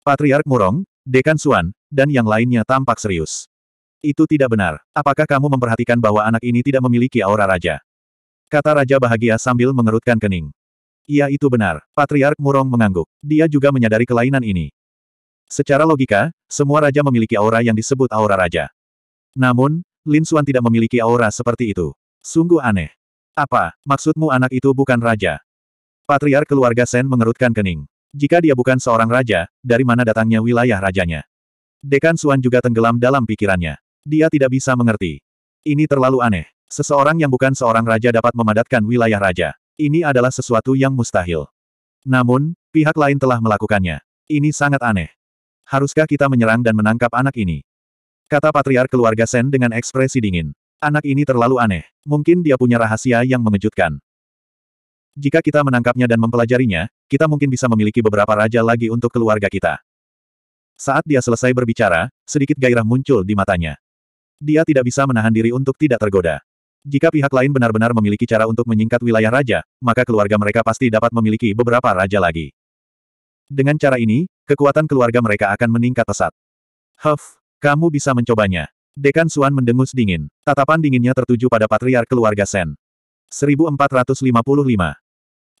Patriark Murong, Dekan Suan, dan yang lainnya tampak serius. Itu tidak benar. Apakah kamu memperhatikan bahwa anak ini tidak memiliki aura raja? Kata Raja Bahagia sambil mengerutkan kening. Iya itu benar, Patriark Murong mengangguk. Dia juga menyadari kelainan ini. Secara logika, semua raja memiliki aura yang disebut aura raja. Namun, Lin Xuan tidak memiliki aura seperti itu. Sungguh aneh. Apa, maksudmu anak itu bukan raja? Patriark keluarga Sen mengerutkan kening. Jika dia bukan seorang raja, dari mana datangnya wilayah rajanya? Dekan Suan juga tenggelam dalam pikirannya. Dia tidak bisa mengerti. Ini terlalu aneh. Seseorang yang bukan seorang raja dapat memadatkan wilayah raja. Ini adalah sesuatu yang mustahil. Namun, pihak lain telah melakukannya. Ini sangat aneh. Haruskah kita menyerang dan menangkap anak ini? Kata patriar keluarga Sen dengan ekspresi dingin. Anak ini terlalu aneh. Mungkin dia punya rahasia yang mengejutkan. Jika kita menangkapnya dan mempelajarinya, kita mungkin bisa memiliki beberapa raja lagi untuk keluarga kita. Saat dia selesai berbicara, sedikit gairah muncul di matanya. Dia tidak bisa menahan diri untuk tidak tergoda. Jika pihak lain benar-benar memiliki cara untuk menyingkat wilayah raja, maka keluarga mereka pasti dapat memiliki beberapa raja lagi. Dengan cara ini, kekuatan keluarga mereka akan meningkat pesat. Huff, kamu bisa mencobanya. Dekan Suan mendengus dingin. Tatapan dinginnya tertuju pada patriar keluarga Sen. 1455.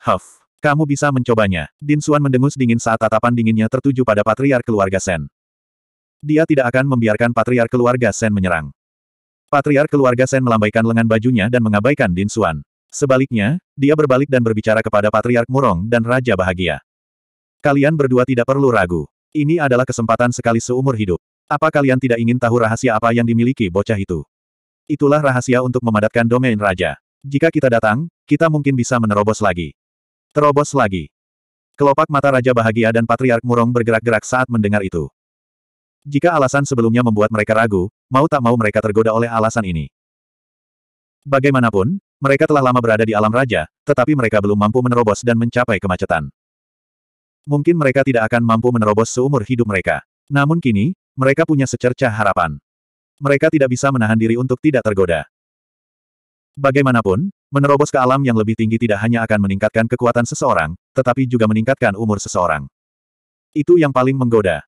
Huff, kamu bisa mencobanya. Din Suan mendengus dingin saat tatapan dinginnya tertuju pada patriar keluarga Sen. Dia tidak akan membiarkan patriar keluarga Sen menyerang. Patriar keluarga Sen melambaikan lengan bajunya dan mengabaikan Din Suan. Sebaliknya, dia berbalik dan berbicara kepada Patriark Murong dan Raja Bahagia. Kalian berdua tidak perlu ragu. Ini adalah kesempatan sekali seumur hidup. Apa kalian tidak ingin tahu rahasia apa yang dimiliki bocah itu? Itulah rahasia untuk memadatkan domain raja. Jika kita datang, kita mungkin bisa menerobos lagi. Terobos lagi. Kelopak mata Raja Bahagia dan Patriark Murong bergerak-gerak saat mendengar itu. Jika alasan sebelumnya membuat mereka ragu, mau tak mau mereka tergoda oleh alasan ini. Bagaimanapun, mereka telah lama berada di alam raja, tetapi mereka belum mampu menerobos dan mencapai kemacetan. Mungkin mereka tidak akan mampu menerobos seumur hidup mereka. Namun kini, mereka punya secerca harapan. Mereka tidak bisa menahan diri untuk tidak tergoda. Bagaimanapun, menerobos ke alam yang lebih tinggi tidak hanya akan meningkatkan kekuatan seseorang, tetapi juga meningkatkan umur seseorang. Itu yang paling menggoda.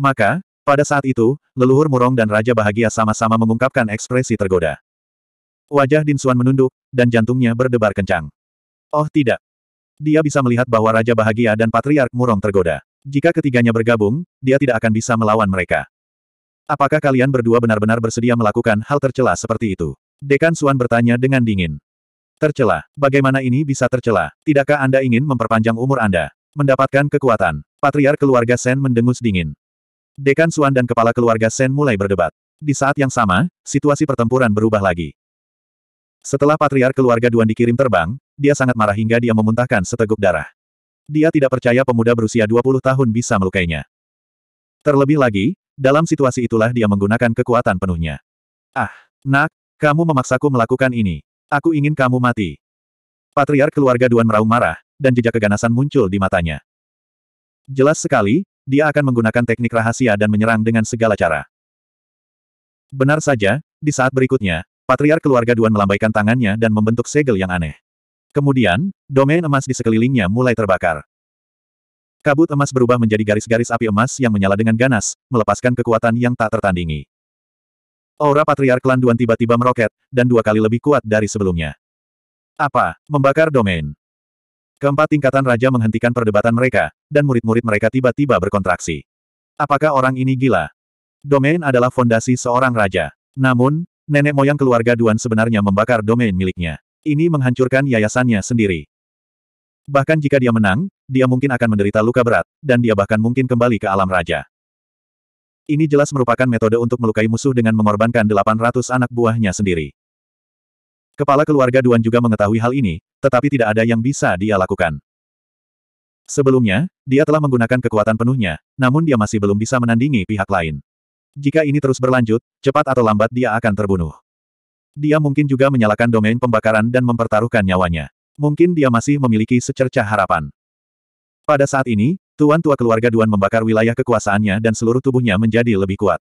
Maka, pada saat itu, leluhur murong dan raja bahagia sama-sama mengungkapkan ekspresi tergoda. Wajah Din Suan menunduk, dan jantungnya berdebar kencang. Oh tidak. Dia bisa melihat bahwa Raja Bahagia dan Patriark Murong tergoda. Jika ketiganya bergabung, dia tidak akan bisa melawan mereka. Apakah kalian berdua benar-benar bersedia melakukan hal tercela seperti itu? Dekan Suan bertanya dengan dingin. Tercela. Bagaimana ini bisa tercela? Tidakkah Anda ingin memperpanjang umur Anda? Mendapatkan kekuatan. Patriark keluarga Sen mendengus dingin. Dekan Suan dan kepala keluarga Sen mulai berdebat. Di saat yang sama, situasi pertempuran berubah lagi. Setelah patriar keluarga Duan dikirim terbang, dia sangat marah hingga dia memuntahkan seteguk darah. Dia tidak percaya pemuda berusia 20 tahun bisa melukainya. Terlebih lagi, dalam situasi itulah dia menggunakan kekuatan penuhnya. Ah, nak, kamu memaksaku melakukan ini. Aku ingin kamu mati. Patriar keluarga Duan meraung marah, dan jejak keganasan muncul di matanya. Jelas sekali, dia akan menggunakan teknik rahasia dan menyerang dengan segala cara. Benar saja, di saat berikutnya, patriar keluarga Duan melambaikan tangannya dan membentuk segel yang aneh. Kemudian, domain emas di sekelilingnya mulai terbakar. Kabut emas berubah menjadi garis-garis api emas yang menyala dengan ganas, melepaskan kekuatan yang tak tertandingi. Aura patriar Klan Duan tiba-tiba meroket, dan dua kali lebih kuat dari sebelumnya. Apa? Membakar domain. Keempat tingkatan raja menghentikan perdebatan mereka, dan murid-murid mereka tiba-tiba berkontraksi. Apakah orang ini gila? Domain adalah fondasi seorang raja. Namun, nenek moyang keluarga Duan sebenarnya membakar domain miliknya. Ini menghancurkan yayasannya sendiri. Bahkan jika dia menang, dia mungkin akan menderita luka berat, dan dia bahkan mungkin kembali ke alam raja. Ini jelas merupakan metode untuk melukai musuh dengan mengorbankan 800 anak buahnya sendiri. Kepala keluarga Duan juga mengetahui hal ini, tetapi tidak ada yang bisa dia lakukan. Sebelumnya, dia telah menggunakan kekuatan penuhnya, namun dia masih belum bisa menandingi pihak lain. Jika ini terus berlanjut, cepat atau lambat dia akan terbunuh. Dia mungkin juga menyalakan domain pembakaran dan mempertaruhkan nyawanya. Mungkin dia masih memiliki secercah harapan. Pada saat ini, Tuan Tua keluarga Duan membakar wilayah kekuasaannya dan seluruh tubuhnya menjadi lebih kuat.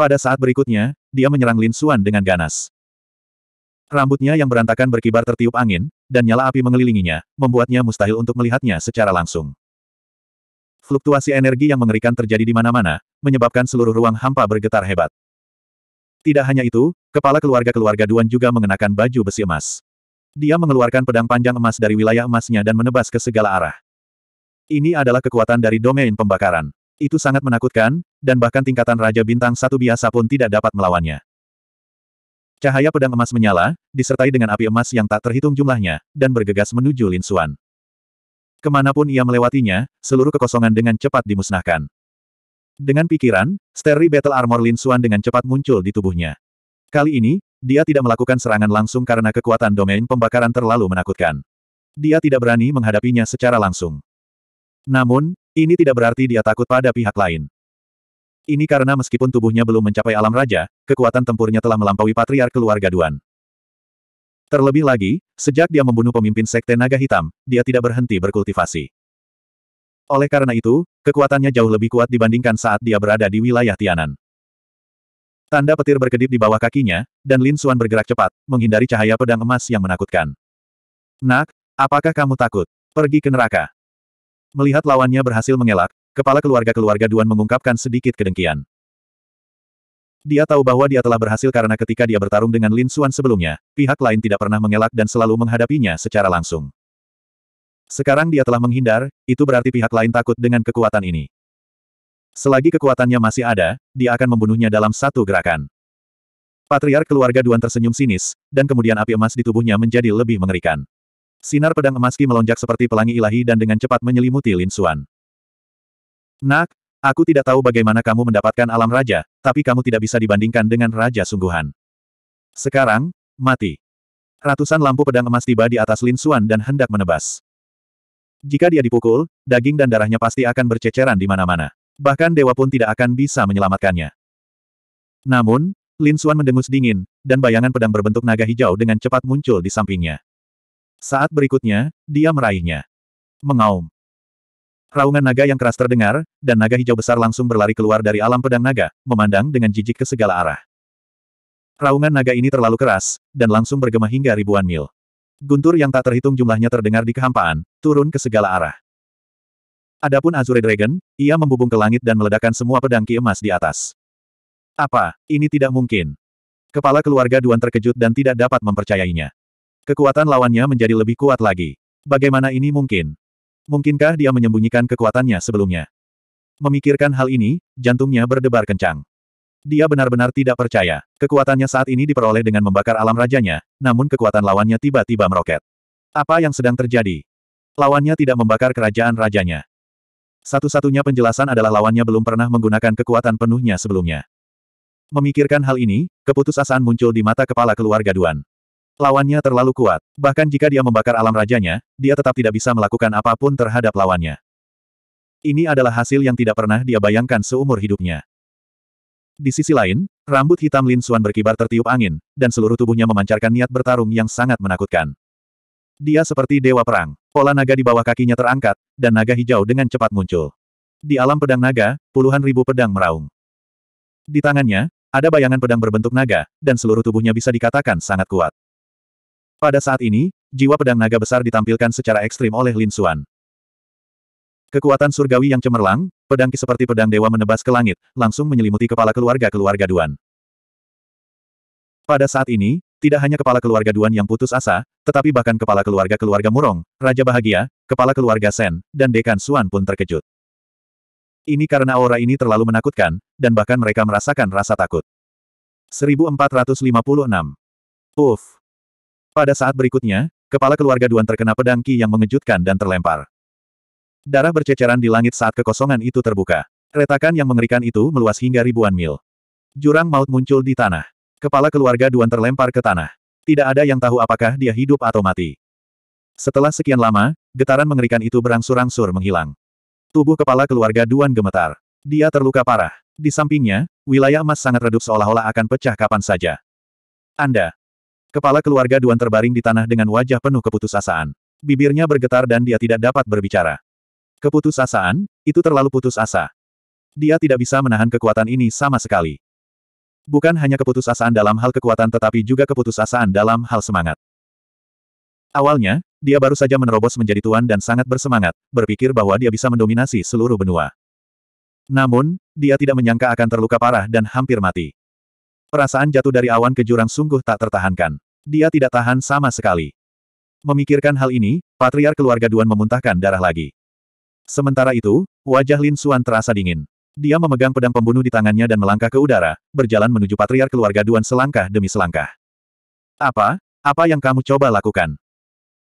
Pada saat berikutnya, dia menyerang Lin Suan dengan ganas. Rambutnya yang berantakan berkibar tertiup angin, dan nyala api mengelilinginya, membuatnya mustahil untuk melihatnya secara langsung. Fluktuasi energi yang mengerikan terjadi di mana-mana, menyebabkan seluruh ruang hampa bergetar hebat. Tidak hanya itu, kepala keluarga-keluarga Duan juga mengenakan baju besi emas. Dia mengeluarkan pedang panjang emas dari wilayah emasnya dan menebas ke segala arah. Ini adalah kekuatan dari domain pembakaran. Itu sangat menakutkan, dan bahkan tingkatan Raja Bintang satu biasa pun tidak dapat melawannya. Cahaya pedang emas menyala, disertai dengan api emas yang tak terhitung jumlahnya, dan bergegas menuju Lin Xuan. Kemanapun ia melewatinya, seluruh kekosongan dengan cepat dimusnahkan. Dengan pikiran, Sterry Battle Armor Lin Xuan dengan cepat muncul di tubuhnya. Kali ini, dia tidak melakukan serangan langsung karena kekuatan domain pembakaran terlalu menakutkan. Dia tidak berani menghadapinya secara langsung. Namun, ini tidak berarti dia takut pada pihak lain. Ini karena meskipun tubuhnya belum mencapai alam raja, kekuatan tempurnya telah melampaui patriar keluarga Duan. Terlebih lagi, sejak dia membunuh pemimpin sekte naga hitam, dia tidak berhenti berkultivasi. Oleh karena itu, kekuatannya jauh lebih kuat dibandingkan saat dia berada di wilayah Tianan. Tanda petir berkedip di bawah kakinya, dan Lin Suan bergerak cepat, menghindari cahaya pedang emas yang menakutkan. Nak, apakah kamu takut? Pergi ke neraka. Melihat lawannya berhasil mengelak, Kepala keluarga-keluarga Duan mengungkapkan sedikit kedengkian. Dia tahu bahwa dia telah berhasil karena ketika dia bertarung dengan Lin Suan sebelumnya, pihak lain tidak pernah mengelak dan selalu menghadapinya secara langsung. Sekarang dia telah menghindar, itu berarti pihak lain takut dengan kekuatan ini. Selagi kekuatannya masih ada, dia akan membunuhnya dalam satu gerakan. Patriark keluarga Duan tersenyum sinis, dan kemudian api emas di tubuhnya menjadi lebih mengerikan. Sinar pedang emas Ki melonjak seperti pelangi ilahi dan dengan cepat menyelimuti Lin Suan. Nak, aku tidak tahu bagaimana kamu mendapatkan alam raja, tapi kamu tidak bisa dibandingkan dengan raja sungguhan. Sekarang, mati. Ratusan lampu pedang emas tiba di atas Lin Xuan dan hendak menebas. Jika dia dipukul, daging dan darahnya pasti akan berceceran di mana-mana. Bahkan dewa pun tidak akan bisa menyelamatkannya. Namun, Lin Xuan mendengus dingin, dan bayangan pedang berbentuk naga hijau dengan cepat muncul di sampingnya. Saat berikutnya, dia meraihnya. Mengaum. Raungan naga yang keras terdengar, dan naga hijau besar langsung berlari keluar dari alam pedang naga, memandang dengan jijik ke segala arah. Raungan naga ini terlalu keras, dan langsung bergema hingga ribuan mil. Guntur yang tak terhitung jumlahnya terdengar di kehampaan, turun ke segala arah. Adapun Azure Dragon, ia membubung ke langit dan meledakkan semua pedang ki emas di atas. Apa, ini tidak mungkin. Kepala keluarga Duan terkejut dan tidak dapat mempercayainya. Kekuatan lawannya menjadi lebih kuat lagi. Bagaimana ini mungkin? Mungkinkah dia menyembunyikan kekuatannya sebelumnya? Memikirkan hal ini, jantungnya berdebar kencang. Dia benar-benar tidak percaya. Kekuatannya saat ini diperoleh dengan membakar alam rajanya, namun kekuatan lawannya tiba-tiba meroket. Apa yang sedang terjadi? Lawannya tidak membakar kerajaan rajanya. Satu-satunya penjelasan adalah lawannya belum pernah menggunakan kekuatan penuhnya sebelumnya. Memikirkan hal ini, keputusasaan muncul di mata kepala keluarga Duan. Lawannya terlalu kuat. Bahkan jika dia membakar alam rajanya, dia tetap tidak bisa melakukan apapun terhadap lawannya. Ini adalah hasil yang tidak pernah dia bayangkan seumur hidupnya. Di sisi lain, rambut hitam Lin Xuan berkibar tertiup angin, dan seluruh tubuhnya memancarkan niat bertarung yang sangat menakutkan. Dia seperti dewa perang, pola naga di bawah kakinya terangkat, dan naga hijau dengan cepat muncul. Di alam pedang naga, puluhan ribu pedang meraung. Di tangannya, ada bayangan pedang berbentuk naga, dan seluruh tubuhnya bisa dikatakan sangat kuat. Pada saat ini, jiwa pedang naga besar ditampilkan secara ekstrim oleh Lin Xuan. Kekuatan surgawi yang cemerlang, pedang seperti pedang dewa menebas ke langit, langsung menyelimuti kepala keluarga-keluarga Duan. Pada saat ini, tidak hanya kepala keluarga Duan yang putus asa, tetapi bahkan kepala keluarga-keluarga Murong, Raja Bahagia, kepala keluarga Sen, dan Dekan Suan pun terkejut. Ini karena aura ini terlalu menakutkan, dan bahkan mereka merasakan rasa takut. 1456. Uff. Pada saat berikutnya, kepala keluarga Duan terkena pedang Ki yang mengejutkan dan terlempar. Darah berceceran di langit saat kekosongan itu terbuka. Retakan yang mengerikan itu meluas hingga ribuan mil. Jurang maut muncul di tanah. Kepala keluarga Duan terlempar ke tanah. Tidak ada yang tahu apakah dia hidup atau mati. Setelah sekian lama, getaran mengerikan itu berangsur-angsur menghilang. Tubuh kepala keluarga Duan gemetar. Dia terluka parah. Di sampingnya, wilayah emas sangat redup seolah-olah akan pecah kapan saja. Anda, Kepala keluarga Duan terbaring di tanah dengan wajah penuh keputusasaan. Bibirnya bergetar dan dia tidak dapat berbicara. Keputusasaan, itu terlalu putus asa. Dia tidak bisa menahan kekuatan ini sama sekali. Bukan hanya keputusasaan dalam hal kekuatan tetapi juga keputusasaan dalam hal semangat. Awalnya, dia baru saja menerobos menjadi tuan dan sangat bersemangat, berpikir bahwa dia bisa mendominasi seluruh benua. Namun, dia tidak menyangka akan terluka parah dan hampir mati. Perasaan jatuh dari awan ke jurang sungguh tak tertahankan. Dia tidak tahan sama sekali. Memikirkan hal ini, patriar keluarga Duan memuntahkan darah lagi. Sementara itu, wajah Lin Suan terasa dingin. Dia memegang pedang pembunuh di tangannya dan melangkah ke udara, berjalan menuju patriar keluarga Duan selangkah demi selangkah. Apa? Apa yang kamu coba lakukan?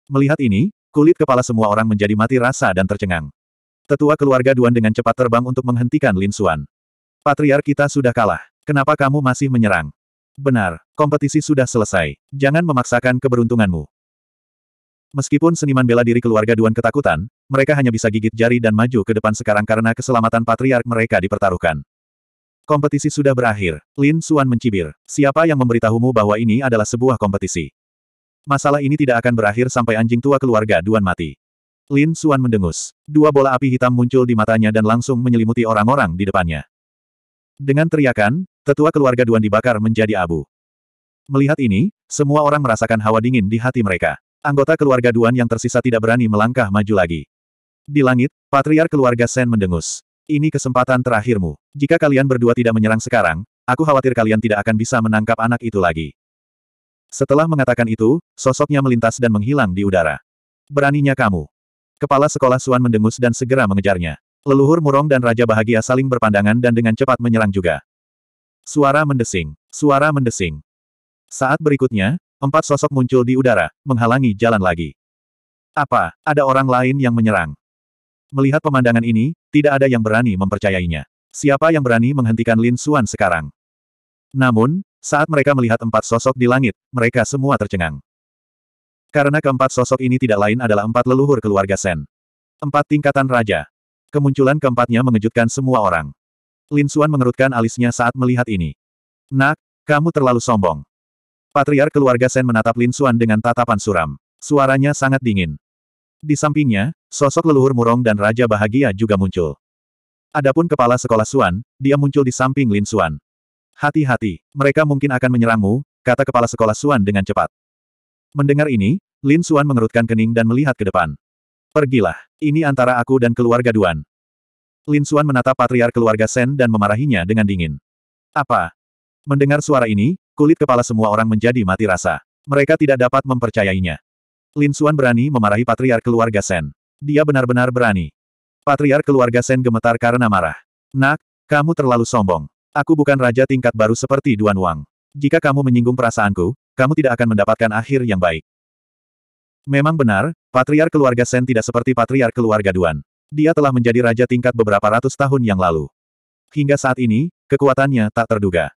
Melihat ini, kulit kepala semua orang menjadi mati rasa dan tercengang. Tetua keluarga Duan dengan cepat terbang untuk menghentikan Lin Suan. Patriar kita sudah kalah. Kenapa kamu masih menyerang? Benar, kompetisi sudah selesai. Jangan memaksakan keberuntunganmu. Meskipun seniman bela diri keluarga Duan ketakutan, mereka hanya bisa gigit jari dan maju ke depan sekarang karena keselamatan patriark mereka dipertaruhkan. Kompetisi sudah berakhir. Lin Suan mencibir. Siapa yang memberitahumu bahwa ini adalah sebuah kompetisi? Masalah ini tidak akan berakhir sampai anjing tua keluarga Duan mati. Lin Suan mendengus. Dua bola api hitam muncul di matanya dan langsung menyelimuti orang-orang di depannya. Dengan teriakan, tetua keluarga Duan dibakar menjadi abu. Melihat ini, semua orang merasakan hawa dingin di hati mereka. Anggota keluarga Duan yang tersisa tidak berani melangkah maju lagi. Di langit, patriar keluarga Sen mendengus. Ini kesempatan terakhirmu. Jika kalian berdua tidak menyerang sekarang, aku khawatir kalian tidak akan bisa menangkap anak itu lagi. Setelah mengatakan itu, sosoknya melintas dan menghilang di udara. Beraninya kamu. Kepala sekolah Suan mendengus dan segera mengejarnya. Leluhur Murong dan Raja Bahagia saling berpandangan dan dengan cepat menyerang juga. Suara mendesing. Suara mendesing. Saat berikutnya, empat sosok muncul di udara, menghalangi jalan lagi. Apa, ada orang lain yang menyerang? Melihat pemandangan ini, tidak ada yang berani mempercayainya. Siapa yang berani menghentikan Lin Xuan sekarang? Namun, saat mereka melihat empat sosok di langit, mereka semua tercengang. Karena keempat sosok ini tidak lain adalah empat leluhur keluarga Sen. Empat tingkatan raja. Kemunculan keempatnya mengejutkan semua orang. Lin Xuan mengerutkan alisnya saat melihat ini. Nak, kamu terlalu sombong. Patriar keluarga Sen menatap Lin Xuan dengan tatapan suram. Suaranya sangat dingin. Di sampingnya, sosok leluhur murong dan Raja Bahagia juga muncul. Adapun kepala sekolah Suan, dia muncul di samping Lin Xuan. Hati-hati, mereka mungkin akan menyerangmu, kata kepala sekolah Suan dengan cepat. Mendengar ini, Lin Xuan mengerutkan kening dan melihat ke depan. Pergilah. Ini antara aku dan keluarga Duan. Lin Xuan menatap patriar keluarga Sen dan memarahinya dengan dingin. Apa? Mendengar suara ini, kulit kepala semua orang menjadi mati rasa. Mereka tidak dapat mempercayainya. Lin Xuan berani memarahi patriar keluarga Sen. Dia benar-benar berani. Patriar keluarga Sen gemetar karena marah. Nak, kamu terlalu sombong. Aku bukan raja tingkat baru seperti Duan Wang. Jika kamu menyinggung perasaanku, kamu tidak akan mendapatkan akhir yang baik. Memang benar, patriar keluarga Sen tidak seperti patriar keluarga Duan. Dia telah menjadi raja tingkat beberapa ratus tahun yang lalu. Hingga saat ini, kekuatannya tak terduga.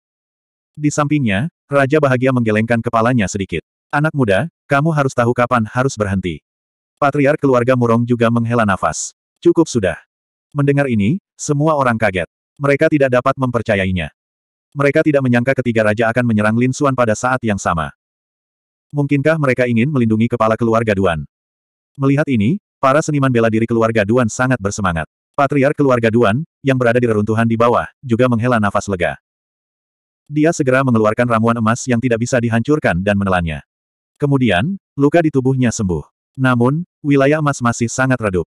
Di sampingnya, Raja Bahagia menggelengkan kepalanya sedikit. Anak muda, kamu harus tahu kapan harus berhenti. Patriar keluarga Murong juga menghela nafas. Cukup sudah. Mendengar ini, semua orang kaget. Mereka tidak dapat mempercayainya. Mereka tidak menyangka ketiga raja akan menyerang Lin Suan pada saat yang sama. Mungkinkah mereka ingin melindungi kepala keluarga Duan? Melihat ini, para seniman bela diri keluarga Duan sangat bersemangat. Patriar keluarga Duan, yang berada di reruntuhan di bawah, juga menghela nafas lega. Dia segera mengeluarkan ramuan emas yang tidak bisa dihancurkan dan menelannya. Kemudian, luka di tubuhnya sembuh. Namun, wilayah emas masih sangat redup.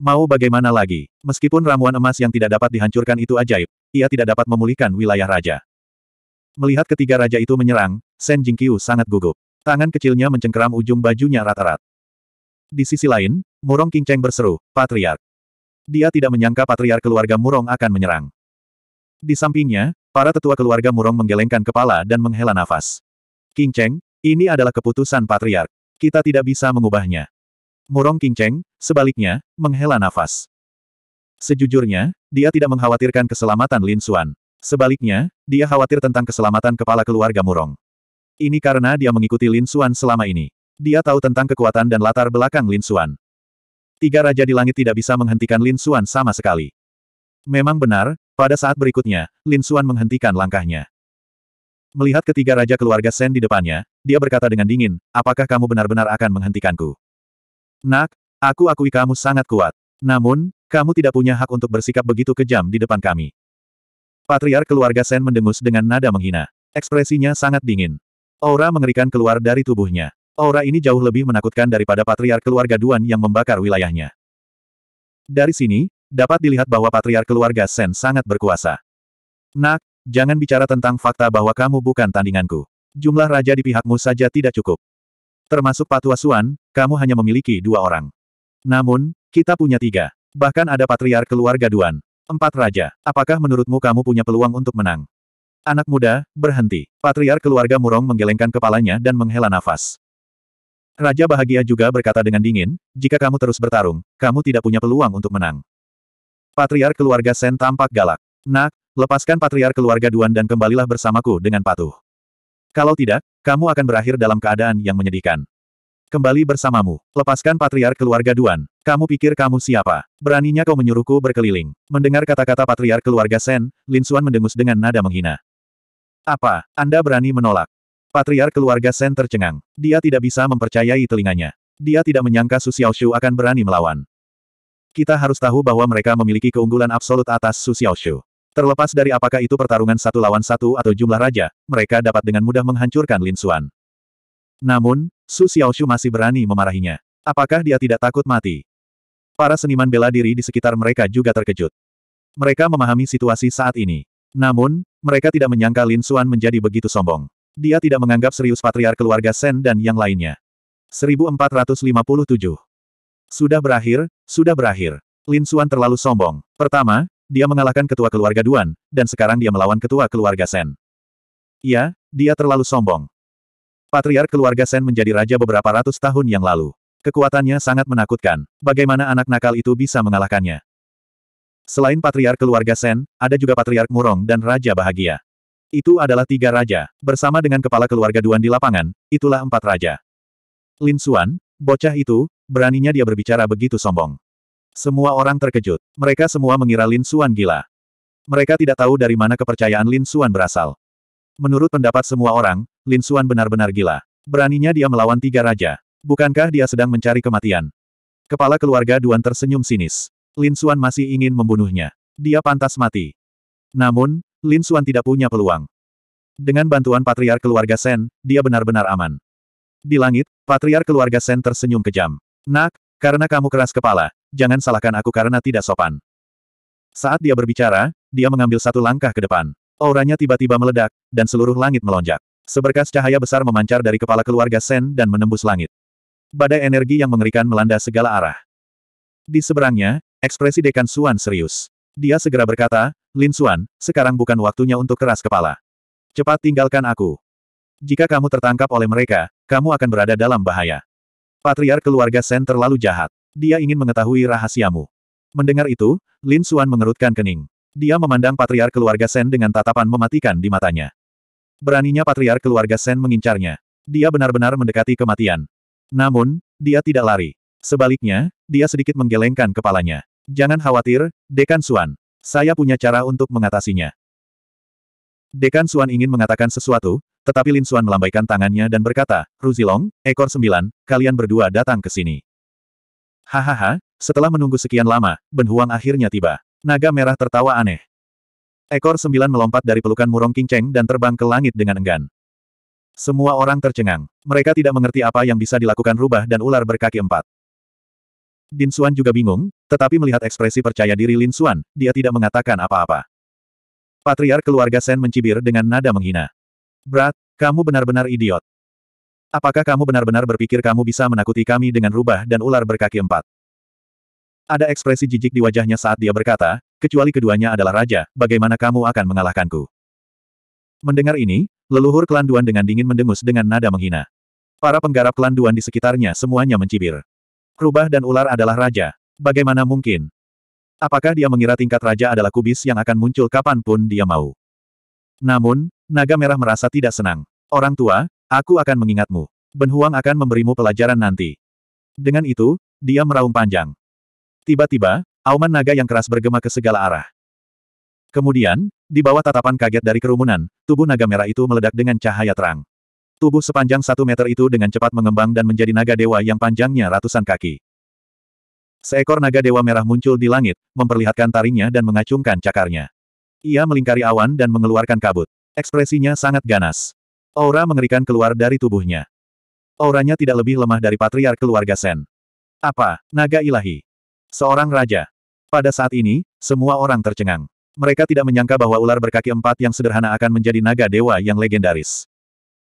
Mau bagaimana lagi, meskipun ramuan emas yang tidak dapat dihancurkan itu ajaib, ia tidak dapat memulihkan wilayah raja. Melihat ketiga raja itu menyerang, Shen Jingqiu sangat gugup. Tangan kecilnya mencengkeram ujung bajunya rata-rat. Di sisi lain, Murong Kingcheng berseru, Patriark. Dia tidak menyangka patriark keluarga Murong akan menyerang. Di sampingnya, para tetua keluarga Murong menggelengkan kepala dan menghela nafas. Kingcheng, ini adalah keputusan patriark. Kita tidak bisa mengubahnya. Murong Kingcheng, sebaliknya, menghela nafas. Sejujurnya, dia tidak mengkhawatirkan keselamatan Lin Xuan. Sebaliknya, dia khawatir tentang keselamatan kepala keluarga Murong. Ini karena dia mengikuti Lin Xuan selama ini. Dia tahu tentang kekuatan dan latar belakang Lin Xuan. Tiga Raja di Langit tidak bisa menghentikan Lin Xuan sama sekali. Memang benar, pada saat berikutnya, Lin Xuan menghentikan langkahnya. Melihat ketiga Raja keluarga Sen di depannya, dia berkata dengan dingin, apakah kamu benar-benar akan menghentikanku? Nak, aku akui kamu sangat kuat. Namun, kamu tidak punya hak untuk bersikap begitu kejam di depan kami. Patriar keluarga Sen mendengus dengan nada menghina. Ekspresinya sangat dingin. Aura mengerikan keluar dari tubuhnya. Aura ini jauh lebih menakutkan daripada patriar keluarga Duan yang membakar wilayahnya. Dari sini, dapat dilihat bahwa patriar keluarga Sen sangat berkuasa. Nak, jangan bicara tentang fakta bahwa kamu bukan tandinganku. Jumlah raja di pihakmu saja tidak cukup. Termasuk Patua Suan, kamu hanya memiliki dua orang. Namun, kita punya tiga. Bahkan ada patriar keluarga Duan. Empat raja. Apakah menurutmu kamu punya peluang untuk menang? Anak muda, berhenti. Patriar keluarga Murong menggelengkan kepalanya dan menghela nafas. Raja bahagia juga berkata dengan dingin, jika kamu terus bertarung, kamu tidak punya peluang untuk menang. Patriar keluarga Sen tampak galak. Nak, lepaskan patriar keluarga Duan dan kembalilah bersamaku dengan patuh. Kalau tidak, kamu akan berakhir dalam keadaan yang menyedihkan. Kembali bersamamu. Lepaskan patriar keluarga Duan. Kamu pikir kamu siapa? Beraninya kau menyuruhku berkeliling. Mendengar kata-kata patriar keluarga Sen, Lin Suan mendengus dengan nada menghina. Apa, Anda berani menolak? Patriar keluarga Sen tercengang. Dia tidak bisa mempercayai telinganya. Dia tidak menyangka Su Xiaoshu akan berani melawan. Kita harus tahu bahwa mereka memiliki keunggulan absolut atas Su Xiaoshu. Terlepas dari apakah itu pertarungan satu lawan satu atau jumlah raja, mereka dapat dengan mudah menghancurkan Lin Xuan. Namun, Su Xiaoshu masih berani memarahinya. Apakah dia tidak takut mati? Para seniman bela diri di sekitar mereka juga terkejut. Mereka memahami situasi saat ini. Namun, mereka tidak menyangka Lin Xuan menjadi begitu sombong. Dia tidak menganggap serius patriar keluarga Sen dan yang lainnya. 1457. Sudah berakhir, sudah berakhir. Lin Xuan terlalu sombong. Pertama, dia mengalahkan ketua keluarga Duan, dan sekarang dia melawan ketua keluarga Sen. Ya, dia terlalu sombong. Patriar keluarga Sen menjadi raja beberapa ratus tahun yang lalu. Kekuatannya sangat menakutkan. Bagaimana anak nakal itu bisa mengalahkannya? Selain patriark keluarga Sen, ada juga patriark Murong dan Raja Bahagia. Itu adalah tiga raja, bersama dengan kepala keluarga Duan di lapangan, itulah empat raja. Lin Xuan, bocah itu, beraninya dia berbicara begitu sombong. Semua orang terkejut. Mereka semua mengira Lin Xuan gila. Mereka tidak tahu dari mana kepercayaan Lin Xuan berasal. Menurut pendapat semua orang, Lin Xuan benar-benar gila. Beraninya dia melawan tiga raja. Bukankah dia sedang mencari kematian? Kepala keluarga Duan tersenyum sinis. Lin Xuan masih ingin membunuhnya. Dia pantas mati. Namun, Lin Xuan tidak punya peluang. Dengan bantuan patriar keluarga Sen, dia benar-benar aman. Di langit, patriar keluarga Sen tersenyum kejam. Nak, karena kamu keras kepala, jangan salahkan aku karena tidak sopan. Saat dia berbicara, dia mengambil satu langkah ke depan. Auranya tiba-tiba meledak, dan seluruh langit melonjak. Seberkas cahaya besar memancar dari kepala keluarga Sen dan menembus langit. Badai energi yang mengerikan melanda segala arah. Di seberangnya, Ekspresi Dekan Suan serius. Dia segera berkata, Lin Suan, sekarang bukan waktunya untuk keras kepala. Cepat tinggalkan aku. Jika kamu tertangkap oleh mereka, kamu akan berada dalam bahaya. Patriar keluarga Sen terlalu jahat. Dia ingin mengetahui rahasiamu. Mendengar itu, Lin Suan mengerutkan kening. Dia memandang patriar keluarga Sen dengan tatapan mematikan di matanya. Beraninya patriar keluarga Sen mengincarnya. Dia benar-benar mendekati kematian. Namun, dia tidak lari. Sebaliknya, dia sedikit menggelengkan kepalanya. Jangan khawatir, Dekan Suan. Saya punya cara untuk mengatasinya. Dekan Suan ingin mengatakan sesuatu, tetapi Lin Suan melambaikan tangannya dan berkata, Ruzilong, ekor sembilan, kalian berdua datang ke sini. Hahaha, setelah menunggu sekian lama, Ben Huang akhirnya tiba. Naga merah tertawa aneh. Ekor sembilan melompat dari pelukan Murong Kinceng dan terbang ke langit dengan enggan. Semua orang tercengang. Mereka tidak mengerti apa yang bisa dilakukan rubah dan ular berkaki empat. Din Xuan juga bingung, tetapi melihat ekspresi percaya diri Lin Xuan, dia tidak mengatakan apa-apa. Patriar keluarga Sen mencibir dengan nada menghina. Brat, kamu benar-benar idiot. Apakah kamu benar-benar berpikir kamu bisa menakuti kami dengan rubah dan ular berkaki empat? Ada ekspresi jijik di wajahnya saat dia berkata, kecuali keduanya adalah raja, bagaimana kamu akan mengalahkanku? Mendengar ini, leluhur Kelanduan dengan dingin mendengus dengan nada menghina. Para penggarap Kelanduan di sekitarnya semuanya mencibir. Rubah dan ular adalah raja. Bagaimana mungkin? Apakah dia mengira tingkat raja adalah kubis yang akan muncul kapanpun dia mau? Namun, naga merah merasa tidak senang. Orang tua, aku akan mengingatmu. Benhuang akan memberimu pelajaran nanti. Dengan itu, dia meraung panjang. Tiba-tiba, auman naga yang keras bergema ke segala arah. Kemudian, di bawah tatapan kaget dari kerumunan, tubuh naga merah itu meledak dengan cahaya terang. Tubuh sepanjang satu meter itu dengan cepat mengembang dan menjadi naga dewa yang panjangnya ratusan kaki. Seekor naga dewa merah muncul di langit, memperlihatkan taringnya dan mengacungkan cakarnya. Ia melingkari awan dan mengeluarkan kabut. Ekspresinya sangat ganas. Aura mengerikan keluar dari tubuhnya. Auranya tidak lebih lemah dari patriark keluarga Sen. Apa, naga ilahi? Seorang raja. Pada saat ini, semua orang tercengang. Mereka tidak menyangka bahwa ular berkaki empat yang sederhana akan menjadi naga dewa yang legendaris.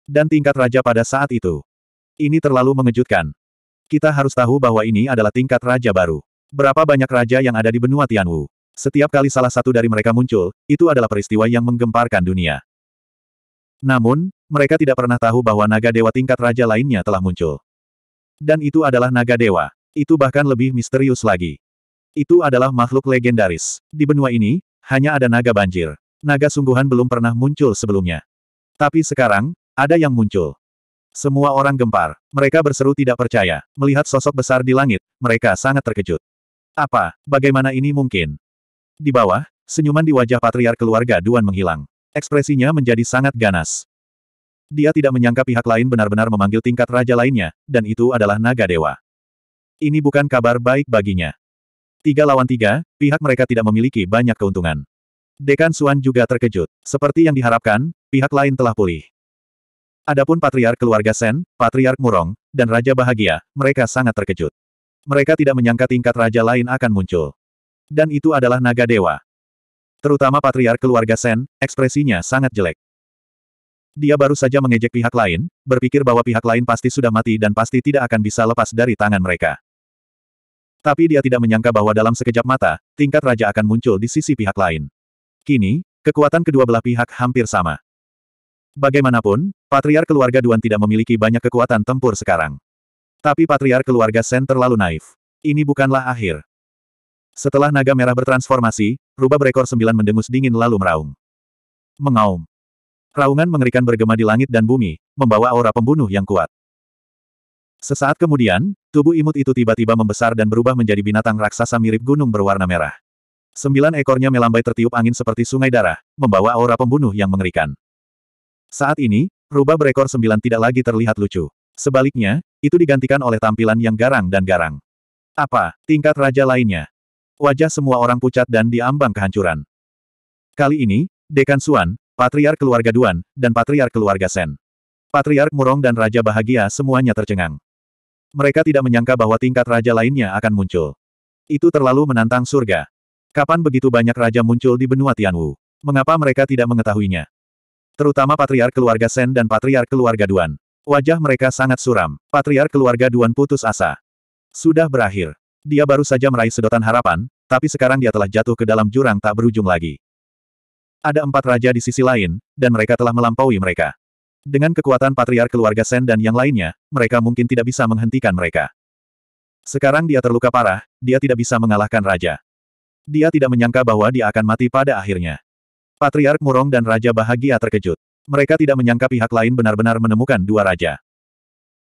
Dan tingkat raja pada saat itu. Ini terlalu mengejutkan. Kita harus tahu bahwa ini adalah tingkat raja baru. Berapa banyak raja yang ada di benua Tianwu? Setiap kali salah satu dari mereka muncul, itu adalah peristiwa yang menggemparkan dunia. Namun, mereka tidak pernah tahu bahwa naga dewa tingkat raja lainnya telah muncul. Dan itu adalah naga dewa. Itu bahkan lebih misterius lagi. Itu adalah makhluk legendaris. Di benua ini, hanya ada naga banjir. Naga sungguhan belum pernah muncul sebelumnya. Tapi sekarang, ada yang muncul. Semua orang gempar. Mereka berseru tidak percaya. Melihat sosok besar di langit, mereka sangat terkejut. Apa? Bagaimana ini mungkin? Di bawah, senyuman di wajah patriar keluarga Duan menghilang. Ekspresinya menjadi sangat ganas. Dia tidak menyangka pihak lain benar-benar memanggil tingkat raja lainnya, dan itu adalah naga dewa. Ini bukan kabar baik baginya. Tiga lawan tiga, pihak mereka tidak memiliki banyak keuntungan. Dekan Suan juga terkejut. Seperti yang diharapkan, pihak lain telah pulih. Adapun patriark keluarga Sen, patriark Murong, dan Raja Bahagia, mereka sangat terkejut. Mereka tidak menyangka tingkat raja lain akan muncul. Dan itu adalah naga dewa. Terutama patriark keluarga Sen, ekspresinya sangat jelek. Dia baru saja mengejek pihak lain, berpikir bahwa pihak lain pasti sudah mati dan pasti tidak akan bisa lepas dari tangan mereka. Tapi dia tidak menyangka bahwa dalam sekejap mata, tingkat raja akan muncul di sisi pihak lain. Kini, kekuatan kedua belah pihak hampir sama. Bagaimanapun, patriar keluarga Duan tidak memiliki banyak kekuatan tempur sekarang. Tapi patriar keluarga Sen terlalu naif. Ini bukanlah akhir. Setelah naga merah bertransformasi, rubah berekor sembilan mendengus dingin lalu meraung. Mengaum. Raungan mengerikan bergema di langit dan bumi, membawa aura pembunuh yang kuat. Sesaat kemudian, tubuh imut itu tiba-tiba membesar dan berubah menjadi binatang raksasa mirip gunung berwarna merah. Sembilan ekornya melambai tertiup angin seperti sungai darah, membawa aura pembunuh yang mengerikan. Saat ini, rubah berekor sembilan tidak lagi terlihat lucu. Sebaliknya, itu digantikan oleh tampilan yang garang dan garang. Apa, tingkat raja lainnya? Wajah semua orang pucat dan diambang kehancuran. Kali ini, Dekan Suan, Patriark Keluarga Duan, dan Patriark Keluarga Sen. Patriark Murong dan Raja Bahagia semuanya tercengang. Mereka tidak menyangka bahwa tingkat raja lainnya akan muncul. Itu terlalu menantang surga. Kapan begitu banyak raja muncul di benua Tianwu? Mengapa mereka tidak mengetahuinya? Terutama patriar keluarga Sen dan patriar keluarga Duan. Wajah mereka sangat suram. Patriar keluarga Duan putus asa. Sudah berakhir. Dia baru saja meraih sedotan harapan, tapi sekarang dia telah jatuh ke dalam jurang tak berujung lagi. Ada empat raja di sisi lain, dan mereka telah melampaui mereka. Dengan kekuatan patriar keluarga Sen dan yang lainnya, mereka mungkin tidak bisa menghentikan mereka. Sekarang dia terluka parah, dia tidak bisa mengalahkan raja. Dia tidak menyangka bahwa dia akan mati pada akhirnya. Patriark Murong dan Raja Bahagia terkejut. Mereka tidak menyangka pihak lain benar-benar menemukan dua raja.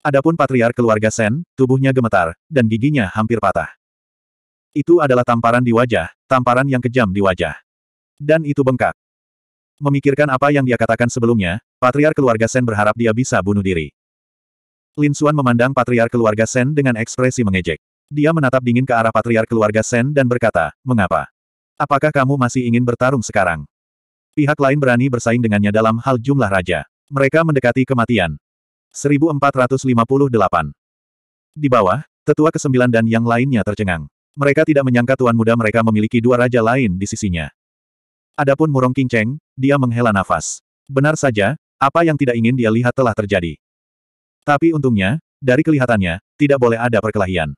Adapun patriark keluarga Sen, tubuhnya gemetar, dan giginya hampir patah. Itu adalah tamparan di wajah, tamparan yang kejam di wajah. Dan itu bengkak. Memikirkan apa yang dia katakan sebelumnya, patriark keluarga Sen berharap dia bisa bunuh diri. Lin Suan memandang patriark keluarga Sen dengan ekspresi mengejek. Dia menatap dingin ke arah patriark keluarga Sen dan berkata, Mengapa? Apakah kamu masih ingin bertarung sekarang? Pihak lain berani bersaing dengannya dalam hal jumlah raja. Mereka mendekati kematian. 1458. Di bawah, tetua kesembilan dan yang lainnya tercengang. Mereka tidak menyangka tuan muda mereka memiliki dua raja lain di sisinya. Adapun Murong Kinceng, dia menghela nafas. Benar saja, apa yang tidak ingin dia lihat telah terjadi. Tapi untungnya, dari kelihatannya, tidak boleh ada perkelahian.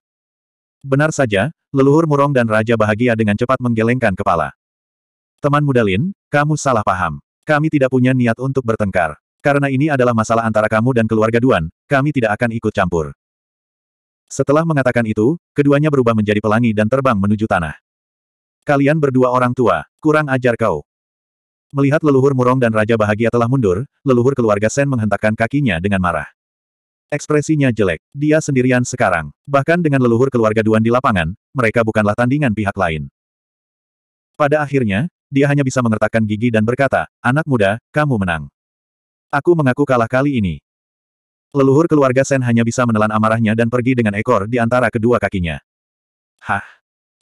Benar saja, leluhur Murong dan Raja Bahagia dengan cepat menggelengkan kepala. Teman muda Lin, kamu salah paham. Kami tidak punya niat untuk bertengkar. Karena ini adalah masalah antara kamu dan keluarga Duan, kami tidak akan ikut campur. Setelah mengatakan itu, keduanya berubah menjadi pelangi dan terbang menuju tanah. Kalian berdua orang tua, kurang ajar kau. Melihat leluhur murong dan Raja Bahagia telah mundur, leluhur keluarga Sen menghentakkan kakinya dengan marah. Ekspresinya jelek, dia sendirian sekarang. Bahkan dengan leluhur keluarga Duan di lapangan, mereka bukanlah tandingan pihak lain. Pada akhirnya, dia hanya bisa mengertakkan gigi dan berkata, anak muda, kamu menang. Aku mengaku kalah kali ini. Leluhur keluarga Sen hanya bisa menelan amarahnya dan pergi dengan ekor di antara kedua kakinya. Hah?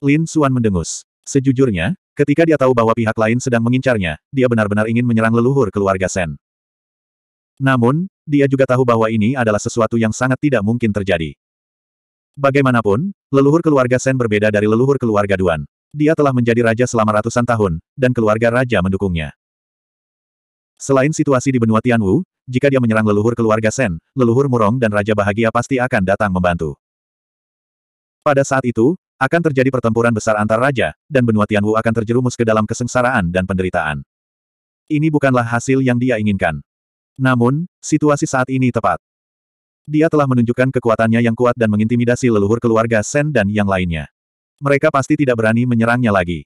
Lin Suan mendengus. Sejujurnya, ketika dia tahu bahwa pihak lain sedang mengincarnya, dia benar-benar ingin menyerang leluhur keluarga Sen. Namun, dia juga tahu bahwa ini adalah sesuatu yang sangat tidak mungkin terjadi. Bagaimanapun, leluhur keluarga Sen berbeda dari leluhur keluarga Duan dia telah menjadi raja selama ratusan tahun, dan keluarga raja mendukungnya. Selain situasi di benua Tianwu, jika dia menyerang leluhur keluarga Sen, leluhur Murong dan Raja Bahagia pasti akan datang membantu. Pada saat itu, akan terjadi pertempuran besar antar raja, dan benua Tianwu akan terjerumus ke dalam kesengsaraan dan penderitaan. Ini bukanlah hasil yang dia inginkan. Namun, situasi saat ini tepat. Dia telah menunjukkan kekuatannya yang kuat dan mengintimidasi leluhur keluarga Sen dan yang lainnya. Mereka pasti tidak berani menyerangnya lagi.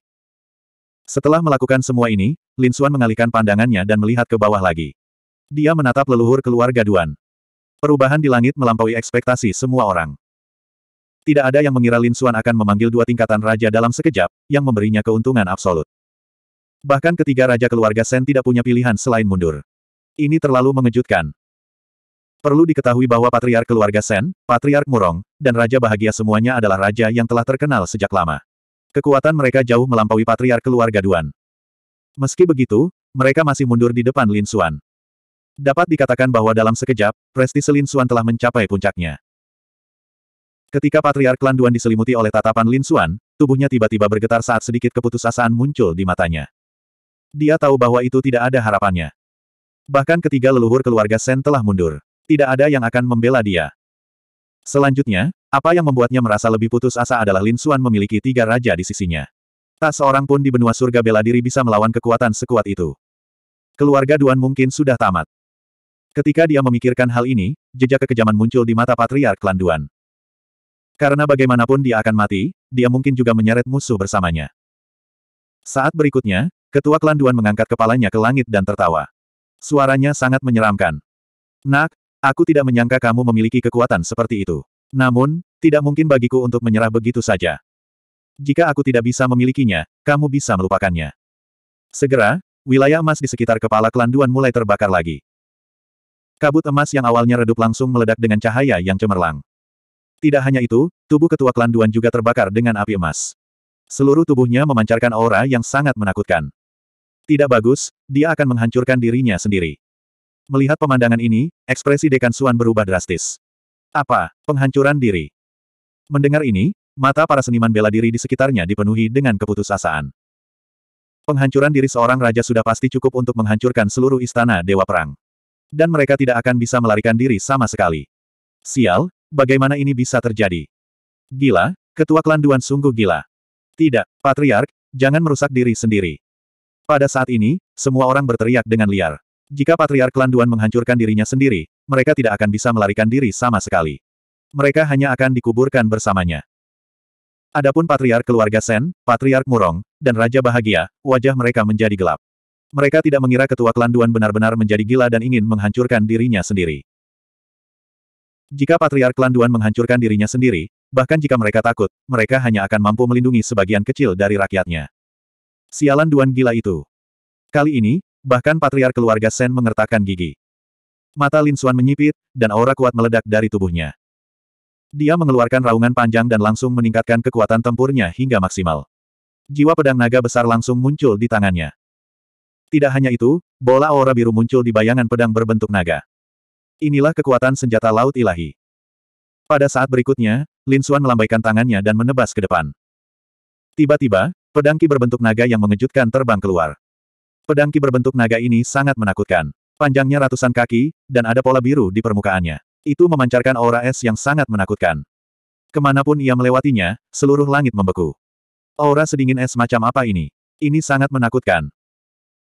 Setelah melakukan semua ini, Lin Xuan mengalihkan pandangannya dan melihat ke bawah lagi. Dia menatap leluhur keluarga Duan. Perubahan di langit melampaui ekspektasi semua orang. Tidak ada yang mengira Lin Xuan akan memanggil dua tingkatan raja dalam sekejap, yang memberinya keuntungan absolut. Bahkan ketiga raja keluarga Sen tidak punya pilihan selain mundur. Ini terlalu mengejutkan. Perlu diketahui bahwa patriark keluarga Sen, patriark Murong, dan raja bahagia semuanya adalah raja yang telah terkenal sejak lama. Kekuatan mereka jauh melampaui patriark keluarga Duan. Meski begitu, mereka masih mundur di depan Lin Xuan. Dapat dikatakan bahwa dalam sekejap, prestise Lin Xuan telah mencapai puncaknya. Ketika patriark klan Duan diselimuti oleh tatapan Lin Xuan, tubuhnya tiba-tiba bergetar saat sedikit keputusasaan muncul di matanya. Dia tahu bahwa itu tidak ada harapannya. Bahkan ketiga leluhur keluarga Sen telah mundur tidak ada yang akan membela dia. Selanjutnya, apa yang membuatnya merasa lebih putus asa adalah Lin Suan memiliki tiga raja di sisinya. Tak seorang pun di benua surga bela diri bisa melawan kekuatan sekuat itu. Keluarga Duan mungkin sudah tamat. Ketika dia memikirkan hal ini, jejak kekejaman muncul di mata patriark klan Duan. Karena bagaimanapun dia akan mati, dia mungkin juga menyeret musuh bersamanya. Saat berikutnya, ketua klan Duan mengangkat kepalanya ke langit dan tertawa. Suaranya sangat menyeramkan. Nak, Aku tidak menyangka kamu memiliki kekuatan seperti itu. Namun, tidak mungkin bagiku untuk menyerah begitu saja. Jika aku tidak bisa memilikinya, kamu bisa melupakannya. Segera, wilayah emas di sekitar kepala Kelanduan mulai terbakar lagi. Kabut emas yang awalnya redup langsung meledak dengan cahaya yang cemerlang. Tidak hanya itu, tubuh ketua Kelanduan juga terbakar dengan api emas. Seluruh tubuhnya memancarkan aura yang sangat menakutkan. Tidak bagus, dia akan menghancurkan dirinya sendiri. Melihat pemandangan ini, ekspresi Dekan Suan berubah drastis. Apa? Penghancuran diri. Mendengar ini, mata para seniman bela diri di sekitarnya dipenuhi dengan keputusasaan. Penghancuran diri seorang raja sudah pasti cukup untuk menghancurkan seluruh istana Dewa Perang. Dan mereka tidak akan bisa melarikan diri sama sekali. Sial, bagaimana ini bisa terjadi? Gila, ketua klan Duan sungguh gila. Tidak, Patriark, jangan merusak diri sendiri. Pada saat ini, semua orang berteriak dengan liar. Jika Patriark Landuan menghancurkan dirinya sendiri, mereka tidak akan bisa melarikan diri sama sekali. Mereka hanya akan dikuburkan bersamanya. Adapun Patriark keluarga Sen, Patriark Murong, dan Raja Bahagia, wajah mereka menjadi gelap. Mereka tidak mengira ketua kelanduan benar-benar menjadi gila dan ingin menghancurkan dirinya sendiri. Jika Patriark kelanduan menghancurkan dirinya sendiri, bahkan jika mereka takut, mereka hanya akan mampu melindungi sebagian kecil dari rakyatnya. Sialan Duan gila itu. Kali ini, Bahkan patriar keluarga Sen mengertakkan gigi. Mata Lin Xuan menyipit, dan aura kuat meledak dari tubuhnya. Dia mengeluarkan raungan panjang dan langsung meningkatkan kekuatan tempurnya hingga maksimal. Jiwa pedang naga besar langsung muncul di tangannya. Tidak hanya itu, bola aura biru muncul di bayangan pedang berbentuk naga. Inilah kekuatan senjata laut ilahi. Pada saat berikutnya, Lin Xuan melambaikan tangannya dan menebas ke depan. Tiba-tiba, pedang ki berbentuk naga yang mengejutkan terbang keluar. Pedang ki berbentuk naga ini sangat menakutkan. Panjangnya ratusan kaki, dan ada pola biru di permukaannya. Itu memancarkan aura es yang sangat menakutkan. Kemanapun ia melewatinya, seluruh langit membeku. Aura sedingin es macam apa ini? Ini sangat menakutkan.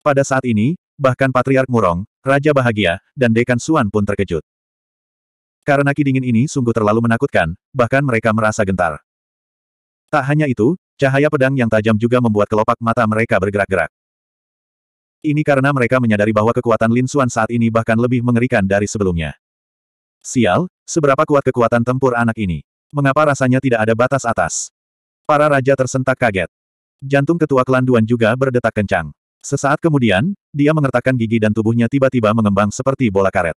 Pada saat ini, bahkan Patriark Murong, Raja Bahagia, dan Dekan Suan pun terkejut. Karena ki dingin ini sungguh terlalu menakutkan, bahkan mereka merasa gentar. Tak hanya itu, cahaya pedang yang tajam juga membuat kelopak mata mereka bergerak-gerak. Ini karena mereka menyadari bahwa kekuatan Lin Xuan saat ini bahkan lebih mengerikan dari sebelumnya. Sial, seberapa kuat kekuatan tempur anak ini? Mengapa rasanya tidak ada batas atas? Para raja tersentak kaget. Jantung ketua klan Duan juga berdetak kencang. Sesaat kemudian, dia mengertakkan gigi dan tubuhnya tiba-tiba mengembang seperti bola karet.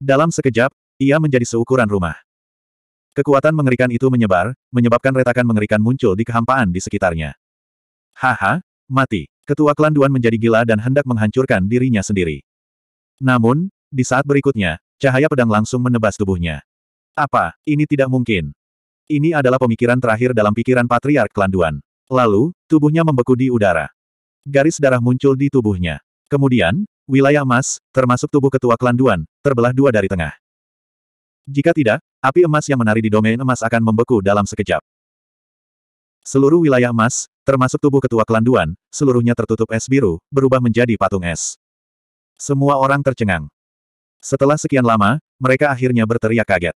Dalam sekejap, ia menjadi seukuran rumah. Kekuatan mengerikan itu menyebar, menyebabkan retakan mengerikan muncul di kehampaan di sekitarnya. Haha, mati. Ketua klan Duan menjadi gila dan hendak menghancurkan dirinya sendiri. Namun, di saat berikutnya, cahaya pedang langsung menebas tubuhnya. Apa, ini tidak mungkin. Ini adalah pemikiran terakhir dalam pikiran Patriark Klan Duan. Lalu, tubuhnya membeku di udara. Garis darah muncul di tubuhnya. Kemudian, wilayah emas, termasuk tubuh ketua Klan Duan, terbelah dua dari tengah. Jika tidak, api emas yang menari di domain emas akan membeku dalam sekejap. Seluruh wilayah emas, termasuk tubuh ketua kelanduan, seluruhnya tertutup es biru, berubah menjadi patung es. Semua orang tercengang. Setelah sekian lama, mereka akhirnya berteriak kaget.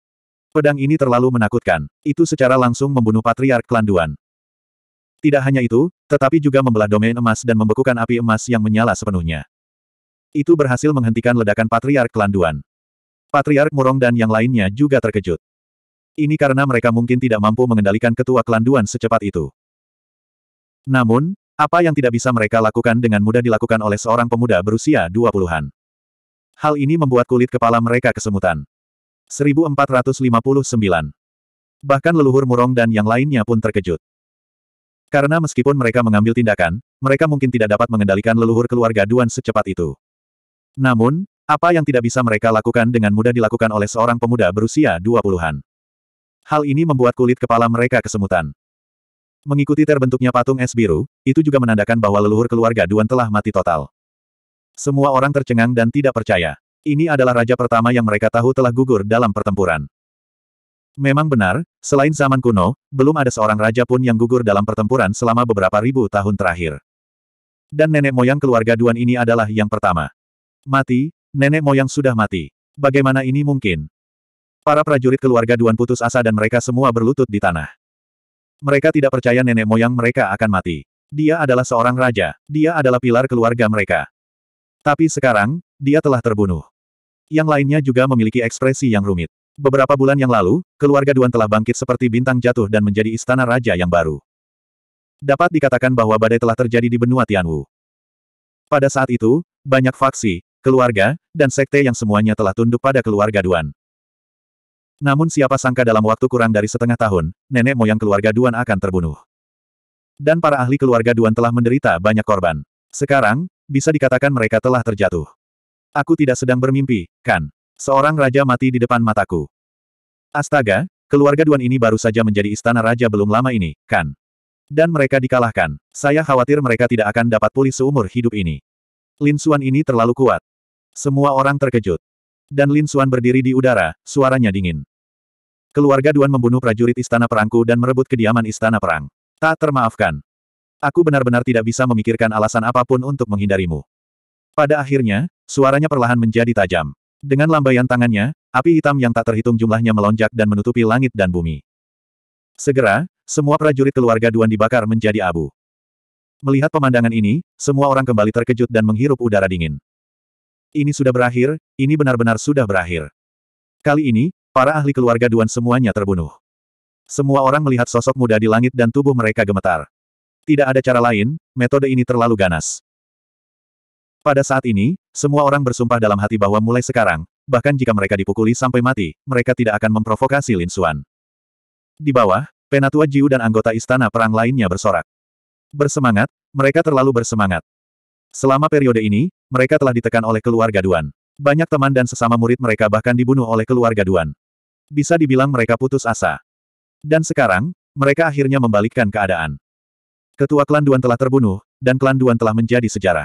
Pedang ini terlalu menakutkan, itu secara langsung membunuh Patriark Kelanduan. Tidak hanya itu, tetapi juga membelah domain emas dan membekukan api emas yang menyala sepenuhnya. Itu berhasil menghentikan ledakan Patriark Kelanduan. Patriark Murong dan yang lainnya juga terkejut. Ini karena mereka mungkin tidak mampu mengendalikan ketua kelanduan secepat itu. Namun, apa yang tidak bisa mereka lakukan dengan mudah dilakukan oleh seorang pemuda berusia 20-an. Hal ini membuat kulit kepala mereka kesemutan. 1459. Bahkan leluhur murong dan yang lainnya pun terkejut. Karena meskipun mereka mengambil tindakan, mereka mungkin tidak dapat mengendalikan leluhur keluarga Duan secepat itu. Namun, apa yang tidak bisa mereka lakukan dengan mudah dilakukan oleh seorang pemuda berusia 20-an. Hal ini membuat kulit kepala mereka kesemutan. Mengikuti terbentuknya patung es biru, itu juga menandakan bahwa leluhur keluarga Duan telah mati total. Semua orang tercengang dan tidak percaya. Ini adalah raja pertama yang mereka tahu telah gugur dalam pertempuran. Memang benar, selain zaman kuno, belum ada seorang raja pun yang gugur dalam pertempuran selama beberapa ribu tahun terakhir. Dan nenek moyang keluarga Duan ini adalah yang pertama. Mati, nenek moyang sudah mati. Bagaimana ini mungkin? Para prajurit keluarga Duan putus asa dan mereka semua berlutut di tanah. Mereka tidak percaya nenek moyang mereka akan mati. Dia adalah seorang raja, dia adalah pilar keluarga mereka. Tapi sekarang, dia telah terbunuh. Yang lainnya juga memiliki ekspresi yang rumit. Beberapa bulan yang lalu, keluarga Duan telah bangkit seperti bintang jatuh dan menjadi istana raja yang baru. Dapat dikatakan bahwa badai telah terjadi di benua Tianwu. Pada saat itu, banyak faksi, keluarga, dan sekte yang semuanya telah tunduk pada keluarga Duan. Namun siapa sangka dalam waktu kurang dari setengah tahun, nenek moyang keluarga Duan akan terbunuh. Dan para ahli keluarga Duan telah menderita banyak korban. Sekarang, bisa dikatakan mereka telah terjatuh. Aku tidak sedang bermimpi, kan? Seorang raja mati di depan mataku. Astaga, keluarga Duan ini baru saja menjadi istana raja belum lama ini, kan? Dan mereka dikalahkan. Saya khawatir mereka tidak akan dapat pulih seumur hidup ini. Lin Xuan ini terlalu kuat. Semua orang terkejut. Dan Lin Xuan berdiri di udara, suaranya dingin. Keluarga Duan membunuh prajurit istana perangku dan merebut kediaman istana perang. Tak termaafkan. Aku benar-benar tidak bisa memikirkan alasan apapun untuk menghindarimu. Pada akhirnya, suaranya perlahan menjadi tajam. Dengan lambaian tangannya, api hitam yang tak terhitung jumlahnya melonjak dan menutupi langit dan bumi. Segera, semua prajurit keluarga Duan dibakar menjadi abu. Melihat pemandangan ini, semua orang kembali terkejut dan menghirup udara dingin. Ini sudah berakhir, ini benar-benar sudah berakhir. Kali ini, para ahli keluarga Duan semuanya terbunuh. Semua orang melihat sosok muda di langit dan tubuh mereka gemetar. Tidak ada cara lain, metode ini terlalu ganas. Pada saat ini, semua orang bersumpah dalam hati bahwa mulai sekarang, bahkan jika mereka dipukuli sampai mati, mereka tidak akan memprovokasi Lin Xuan. Di bawah, Penatua Jiu dan anggota istana perang lainnya bersorak. Bersemangat, mereka terlalu bersemangat. Selama periode ini, mereka telah ditekan oleh keluarga Duan. Banyak teman dan sesama murid mereka bahkan dibunuh oleh keluarga Duan. Bisa dibilang mereka putus asa. Dan sekarang, mereka akhirnya membalikkan keadaan. Ketua klan Duan telah terbunuh, dan klan Duan telah menjadi sejarah.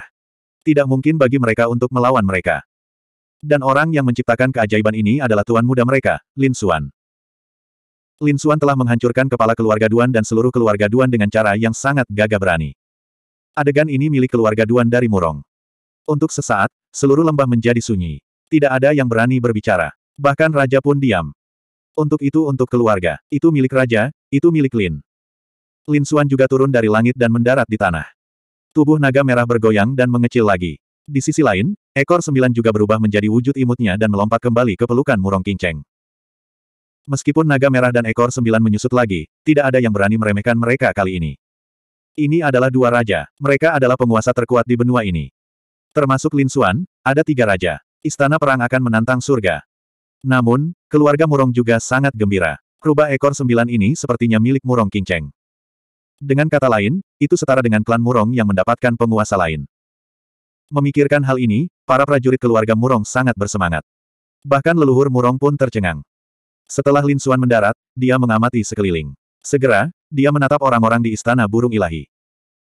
Tidak mungkin bagi mereka untuk melawan mereka. Dan orang yang menciptakan keajaiban ini adalah tuan muda mereka, Lin Xuan. Lin Xuan telah menghancurkan kepala keluarga Duan dan seluruh keluarga Duan dengan cara yang sangat gagah berani. Adegan ini milik keluarga Duan dari Murong. Untuk sesaat, seluruh lembah menjadi sunyi. Tidak ada yang berani berbicara. Bahkan raja pun diam. Untuk itu untuk keluarga, itu milik raja, itu milik Lin. Lin Suan juga turun dari langit dan mendarat di tanah. Tubuh naga merah bergoyang dan mengecil lagi. Di sisi lain, ekor sembilan juga berubah menjadi wujud imutnya dan melompat kembali ke pelukan Murong Kinceng. Meskipun naga merah dan ekor sembilan menyusut lagi, tidak ada yang berani meremehkan mereka kali ini. Ini adalah dua raja, mereka adalah penguasa terkuat di benua ini. Termasuk Lin Xuan, ada tiga raja. Istana perang akan menantang surga. Namun, keluarga Murong juga sangat gembira. Rubah ekor sembilan ini sepertinya milik Murong Kinceng. Dengan kata lain, itu setara dengan klan Murong yang mendapatkan penguasa lain. Memikirkan hal ini, para prajurit keluarga Murong sangat bersemangat. Bahkan leluhur Murong pun tercengang. Setelah Lin Xuan mendarat, dia mengamati sekeliling. Segera, dia menatap orang-orang di Istana Burung Ilahi.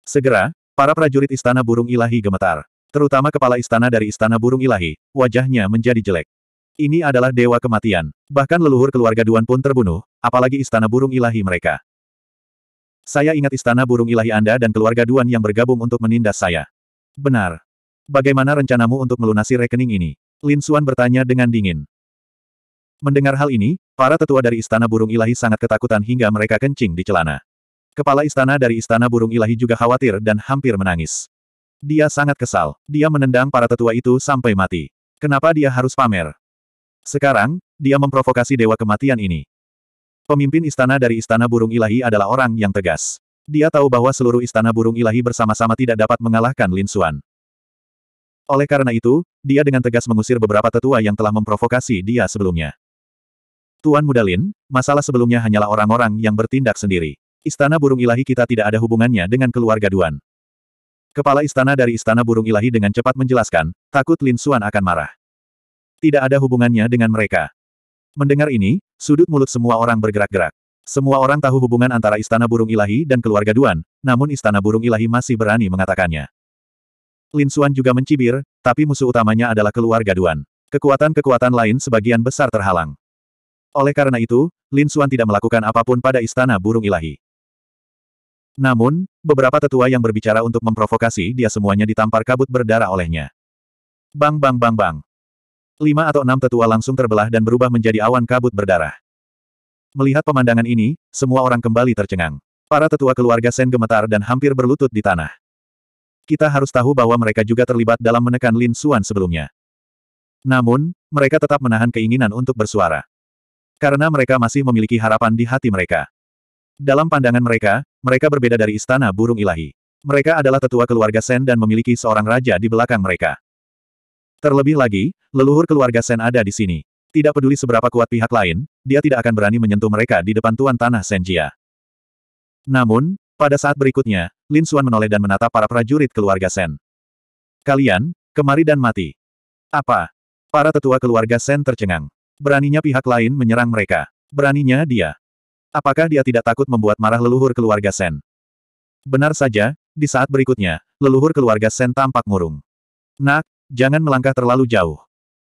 Segera, para prajurit Istana Burung Ilahi gemetar terutama kepala istana dari istana burung ilahi, wajahnya menjadi jelek. Ini adalah dewa kematian. Bahkan leluhur keluarga Duan pun terbunuh, apalagi istana burung ilahi mereka. Saya ingat istana burung ilahi Anda dan keluarga Duan yang bergabung untuk menindas saya. Benar. Bagaimana rencanamu untuk melunasi rekening ini? Lin Xuan bertanya dengan dingin. Mendengar hal ini, para tetua dari istana burung ilahi sangat ketakutan hingga mereka kencing di celana. Kepala istana dari istana burung ilahi juga khawatir dan hampir menangis. Dia sangat kesal. Dia menendang para tetua itu sampai mati. Kenapa dia harus pamer? Sekarang, dia memprovokasi dewa kematian ini. Pemimpin istana dari Istana Burung Ilahi adalah orang yang tegas. Dia tahu bahwa seluruh Istana Burung Ilahi bersama-sama tidak dapat mengalahkan Lin Xuan. Oleh karena itu, dia dengan tegas mengusir beberapa tetua yang telah memprovokasi dia sebelumnya. Tuan Muda Lin, masalah sebelumnya hanyalah orang-orang yang bertindak sendiri. Istana Burung Ilahi kita tidak ada hubungannya dengan keluarga Duan. Kepala istana dari istana burung ilahi dengan cepat menjelaskan, takut Lin Xuan akan marah. Tidak ada hubungannya dengan mereka. Mendengar ini, sudut mulut semua orang bergerak-gerak. Semua orang tahu hubungan antara istana burung ilahi dan keluarga Duan, namun istana burung ilahi masih berani mengatakannya. Lin Xuan juga mencibir, tapi musuh utamanya adalah keluarga Duan. Kekuatan-kekuatan lain sebagian besar terhalang. Oleh karena itu, Lin Xuan tidak melakukan apapun pada istana burung ilahi. Namun, beberapa tetua yang berbicara untuk memprovokasi dia semuanya ditampar kabut berdarah olehnya. Bang bang bang bang. Lima atau enam tetua langsung terbelah dan berubah menjadi awan kabut berdarah. Melihat pemandangan ini, semua orang kembali tercengang. Para tetua keluarga Sen gemetar dan hampir berlutut di tanah. Kita harus tahu bahwa mereka juga terlibat dalam menekan Lin Xuan sebelumnya. Namun, mereka tetap menahan keinginan untuk bersuara. Karena mereka masih memiliki harapan di hati mereka. Dalam pandangan mereka, mereka berbeda dari istana burung ilahi. Mereka adalah tetua keluarga Sen dan memiliki seorang raja di belakang mereka. Terlebih lagi, leluhur keluarga Sen ada di sini. Tidak peduli seberapa kuat pihak lain, dia tidak akan berani menyentuh mereka di depan Tuan Tanah Senjia. Namun, pada saat berikutnya, Lin Xuan menoleh dan menatap para prajurit keluarga Sen. Kalian, kemari dan mati. Apa? Para tetua keluarga Sen tercengang. Beraninya pihak lain menyerang mereka. Beraninya dia. Apakah dia tidak takut membuat marah leluhur keluarga Sen? Benar saja, di saat berikutnya, leluhur keluarga Sen tampak murung. Nak, jangan melangkah terlalu jauh.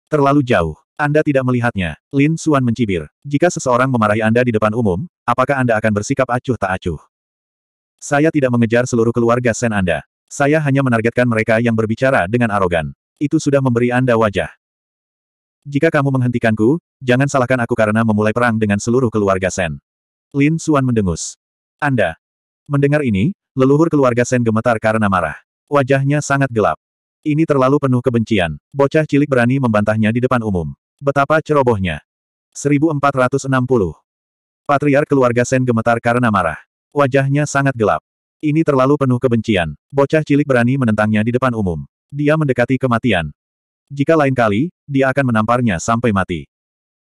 Terlalu jauh. Anda tidak melihatnya. Lin Suan mencibir. Jika seseorang memarahi Anda di depan umum, apakah Anda akan bersikap acuh tak acuh? Saya tidak mengejar seluruh keluarga Sen Anda. Saya hanya menargetkan mereka yang berbicara dengan arogan. Itu sudah memberi Anda wajah. Jika kamu menghentikanku, jangan salahkan aku karena memulai perang dengan seluruh keluarga Sen. Lin Suan mendengus. Anda. Mendengar ini, leluhur keluarga Sen gemetar karena marah. Wajahnya sangat gelap. Ini terlalu penuh kebencian. Bocah cilik berani membantahnya di depan umum. Betapa cerobohnya. 1460. Patriar keluarga Sen gemetar karena marah. Wajahnya sangat gelap. Ini terlalu penuh kebencian. Bocah cilik berani menentangnya di depan umum. Dia mendekati kematian. Jika lain kali, dia akan menamparnya sampai mati.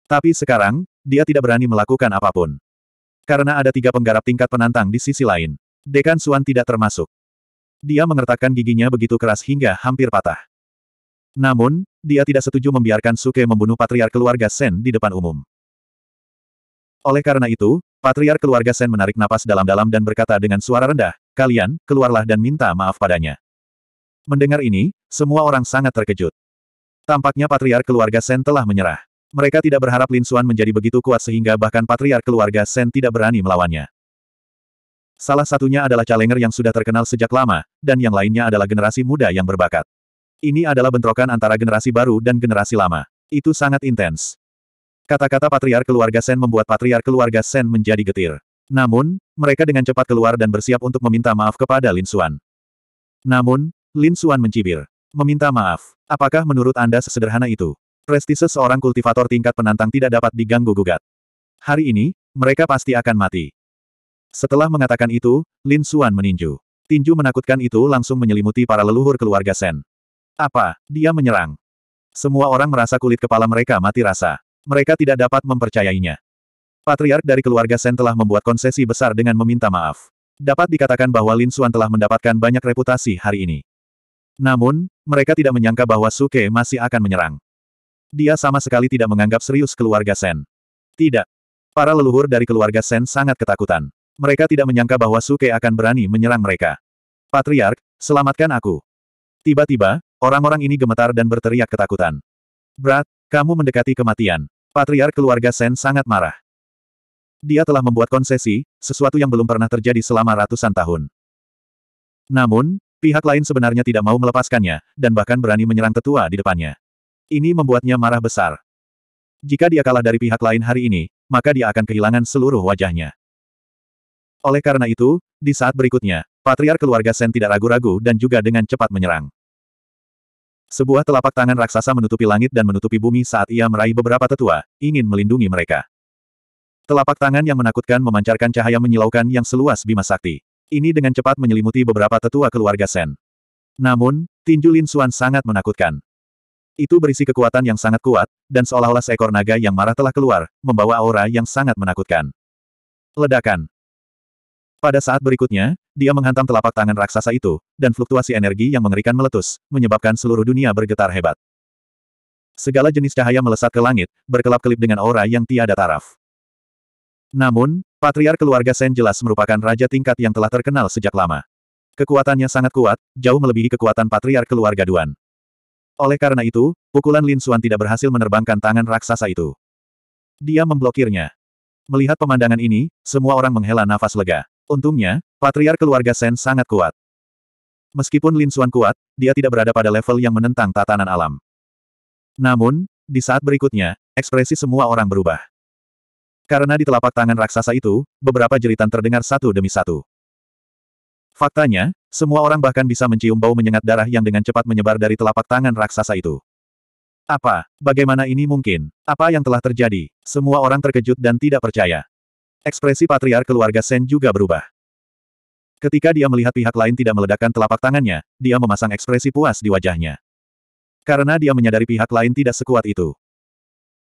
Tapi sekarang, dia tidak berani melakukan apapun. Karena ada tiga penggarap tingkat penantang di sisi lain. Dekan Suan tidak termasuk. Dia mengertakkan giginya begitu keras hingga hampir patah. Namun, dia tidak setuju membiarkan Suke membunuh patriar keluarga Sen di depan umum. Oleh karena itu, patriar keluarga Sen menarik napas dalam-dalam dan berkata dengan suara rendah, kalian, keluarlah dan minta maaf padanya. Mendengar ini, semua orang sangat terkejut. Tampaknya patriar keluarga Sen telah menyerah. Mereka tidak berharap Lin Xuan menjadi begitu kuat sehingga bahkan patriark keluarga Sen tidak berani melawannya. Salah satunya adalah Calenger yang sudah terkenal sejak lama, dan yang lainnya adalah generasi muda yang berbakat. Ini adalah bentrokan antara generasi baru dan generasi lama. Itu sangat intens. Kata-kata patriark keluarga Sen membuat patriark keluarga Sen menjadi getir. Namun, mereka dengan cepat keluar dan bersiap untuk meminta maaf kepada Lin Xuan. Namun, Lin Xuan mencibir. Meminta maaf. Apakah menurut Anda sesederhana itu? Prestise seorang kultivator tingkat penantang tidak dapat diganggu-gugat. Hari ini, mereka pasti akan mati. Setelah mengatakan itu, Lin Xuan meninju. Tinju menakutkan itu langsung menyelimuti para leluhur keluarga Sen. Apa? Dia menyerang. Semua orang merasa kulit kepala mereka mati rasa. Mereka tidak dapat mempercayainya. Patriark dari keluarga Sen telah membuat konsesi besar dengan meminta maaf. Dapat dikatakan bahwa Lin Xuan telah mendapatkan banyak reputasi hari ini. Namun, mereka tidak menyangka bahwa Suke masih akan menyerang. Dia sama sekali tidak menganggap serius keluarga Sen. Tidak. Para leluhur dari keluarga Sen sangat ketakutan. Mereka tidak menyangka bahwa Suke akan berani menyerang mereka. Patriark, selamatkan aku. Tiba-tiba, orang-orang ini gemetar dan berteriak ketakutan. Brat, kamu mendekati kematian. Patriark keluarga Sen sangat marah. Dia telah membuat konsesi, sesuatu yang belum pernah terjadi selama ratusan tahun. Namun, pihak lain sebenarnya tidak mau melepaskannya, dan bahkan berani menyerang tetua di depannya. Ini membuatnya marah besar. Jika dia kalah dari pihak lain hari ini, maka dia akan kehilangan seluruh wajahnya. Oleh karena itu, di saat berikutnya, patriar keluarga Sen tidak ragu-ragu dan juga dengan cepat menyerang. Sebuah telapak tangan raksasa menutupi langit dan menutupi bumi saat ia meraih beberapa tetua, ingin melindungi mereka. Telapak tangan yang menakutkan memancarkan cahaya menyilaukan yang seluas Bima Sakti. Ini dengan cepat menyelimuti beberapa tetua keluarga Sen. Namun, tinju Lin Xuan sangat menakutkan. Itu berisi kekuatan yang sangat kuat, dan seolah-olah seekor naga yang marah telah keluar, membawa aura yang sangat menakutkan. Ledakan. Pada saat berikutnya, dia menghantam telapak tangan raksasa itu, dan fluktuasi energi yang mengerikan meletus, menyebabkan seluruh dunia bergetar hebat. Segala jenis cahaya melesat ke langit, berkelap-kelip dengan aura yang tiada taraf. Namun, Patriar keluarga Sen jelas merupakan raja tingkat yang telah terkenal sejak lama. Kekuatannya sangat kuat, jauh melebihi kekuatan Patriar keluarga Duan. Oleh karena itu, pukulan Lin Xuan tidak berhasil menerbangkan tangan raksasa itu. Dia memblokirnya. Melihat pemandangan ini, semua orang menghela nafas lega. Untungnya, patriar keluarga Sen sangat kuat. Meskipun Lin Xuan kuat, dia tidak berada pada level yang menentang tatanan alam. Namun, di saat berikutnya, ekspresi semua orang berubah. Karena di telapak tangan raksasa itu, beberapa jeritan terdengar satu demi satu. Faktanya, semua orang bahkan bisa mencium bau menyengat darah yang dengan cepat menyebar dari telapak tangan raksasa itu. Apa? Bagaimana ini mungkin? Apa yang telah terjadi? Semua orang terkejut dan tidak percaya. Ekspresi patriar keluarga Sen juga berubah. Ketika dia melihat pihak lain tidak meledakkan telapak tangannya, dia memasang ekspresi puas di wajahnya. Karena dia menyadari pihak lain tidak sekuat itu.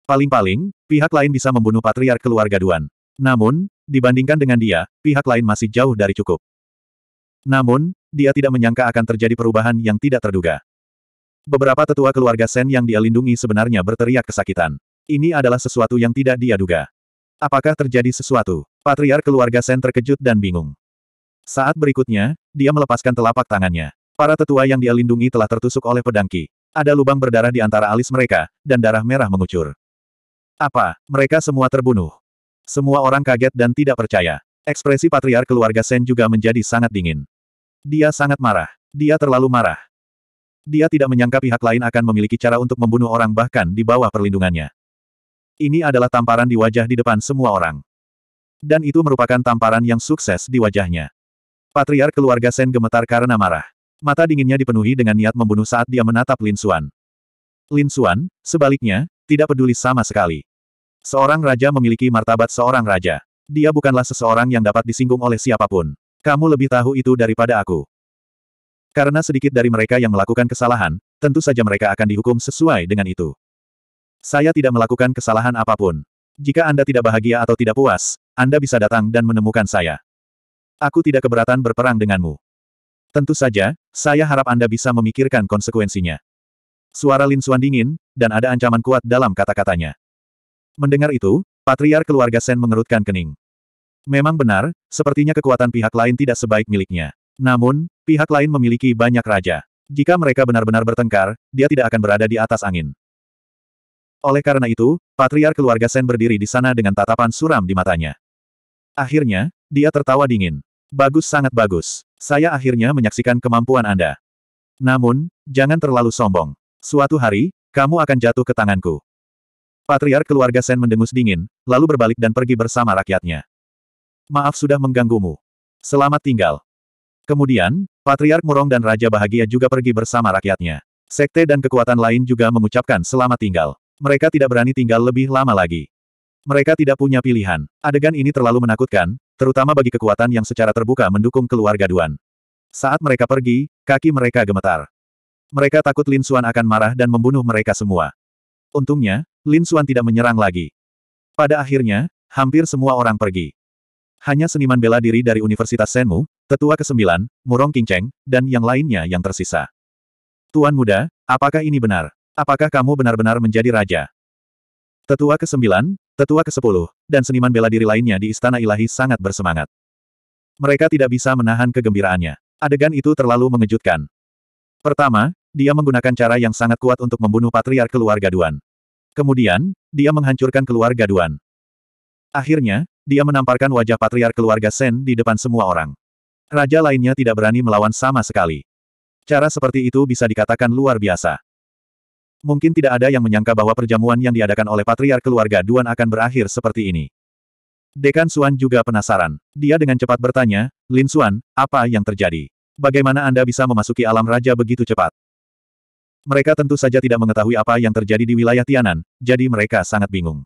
Paling-paling, pihak lain bisa membunuh patriar keluarga Duan. Namun, dibandingkan dengan dia, pihak lain masih jauh dari cukup. Namun, dia tidak menyangka akan terjadi perubahan yang tidak terduga. Beberapa tetua keluarga Sen yang dia lindungi sebenarnya berteriak kesakitan. Ini adalah sesuatu yang tidak dia duga. Apakah terjadi sesuatu? Patriar keluarga Sen terkejut dan bingung. Saat berikutnya, dia melepaskan telapak tangannya. Para tetua yang dia lindungi telah tertusuk oleh pedangki. Ada lubang berdarah di antara alis mereka, dan darah merah mengucur. Apa? Mereka semua terbunuh. Semua orang kaget dan tidak percaya. Ekspresi patriar keluarga Sen juga menjadi sangat dingin. Dia sangat marah. Dia terlalu marah. Dia tidak menyangka pihak lain akan memiliki cara untuk membunuh orang bahkan di bawah perlindungannya. Ini adalah tamparan di wajah di depan semua orang. Dan itu merupakan tamparan yang sukses di wajahnya. Patriar keluarga Sen gemetar karena marah. Mata dinginnya dipenuhi dengan niat membunuh saat dia menatap Lin Xuan. Lin Xuan, sebaliknya, tidak peduli sama sekali. Seorang raja memiliki martabat seorang raja. Dia bukanlah seseorang yang dapat disinggung oleh siapapun. Kamu lebih tahu itu daripada aku. Karena sedikit dari mereka yang melakukan kesalahan, tentu saja mereka akan dihukum sesuai dengan itu. Saya tidak melakukan kesalahan apapun. Jika Anda tidak bahagia atau tidak puas, Anda bisa datang dan menemukan saya. Aku tidak keberatan berperang denganmu. Tentu saja, saya harap Anda bisa memikirkan konsekuensinya. Suara Lin Xuan dingin, dan ada ancaman kuat dalam kata-katanya. Mendengar itu, patriar keluarga Sen mengerutkan kening. Memang benar, sepertinya kekuatan pihak lain tidak sebaik miliknya. Namun, pihak lain memiliki banyak raja. Jika mereka benar-benar bertengkar, dia tidak akan berada di atas angin. Oleh karena itu, patriar keluarga Sen berdiri di sana dengan tatapan suram di matanya. Akhirnya, dia tertawa dingin. Bagus sangat bagus. Saya akhirnya menyaksikan kemampuan Anda. Namun, jangan terlalu sombong. Suatu hari, kamu akan jatuh ke tanganku. Patriar keluarga Sen mendengus dingin, lalu berbalik dan pergi bersama rakyatnya. Maaf sudah mengganggumu. Selamat tinggal. Kemudian, Patriark Murong dan Raja Bahagia juga pergi bersama rakyatnya. Sekte dan kekuatan lain juga mengucapkan selamat tinggal. Mereka tidak berani tinggal lebih lama lagi. Mereka tidak punya pilihan. Adegan ini terlalu menakutkan, terutama bagi kekuatan yang secara terbuka mendukung keluarga Duan. Saat mereka pergi, kaki mereka gemetar. Mereka takut Lin Suan akan marah dan membunuh mereka semua. Untungnya, Lin Suan tidak menyerang lagi. Pada akhirnya, hampir semua orang pergi. Hanya seniman bela diri dari Universitas Senmu, tetua ke-9, Murong Kingcheng, dan yang lainnya yang tersisa. Tuan muda, apakah ini benar? Apakah kamu benar-benar menjadi raja? Tetua ke-9, tetua ke-10, dan seniman bela diri lainnya di Istana Ilahi sangat bersemangat. Mereka tidak bisa menahan kegembiraannya. Adegan itu terlalu mengejutkan. Pertama, dia menggunakan cara yang sangat kuat untuk membunuh patriar keluarga Duan. Kemudian, dia menghancurkan keluarga Duan. Akhirnya, dia menamparkan wajah patriar keluarga Sen di depan semua orang. Raja lainnya tidak berani melawan sama sekali. Cara seperti itu bisa dikatakan luar biasa. Mungkin tidak ada yang menyangka bahwa perjamuan yang diadakan oleh patriar keluarga Duan akan berakhir seperti ini. Dekan Suan juga penasaran. Dia dengan cepat bertanya, Lin Suan, apa yang terjadi? Bagaimana Anda bisa memasuki alam raja begitu cepat? Mereka tentu saja tidak mengetahui apa yang terjadi di wilayah Tianan, jadi mereka sangat bingung.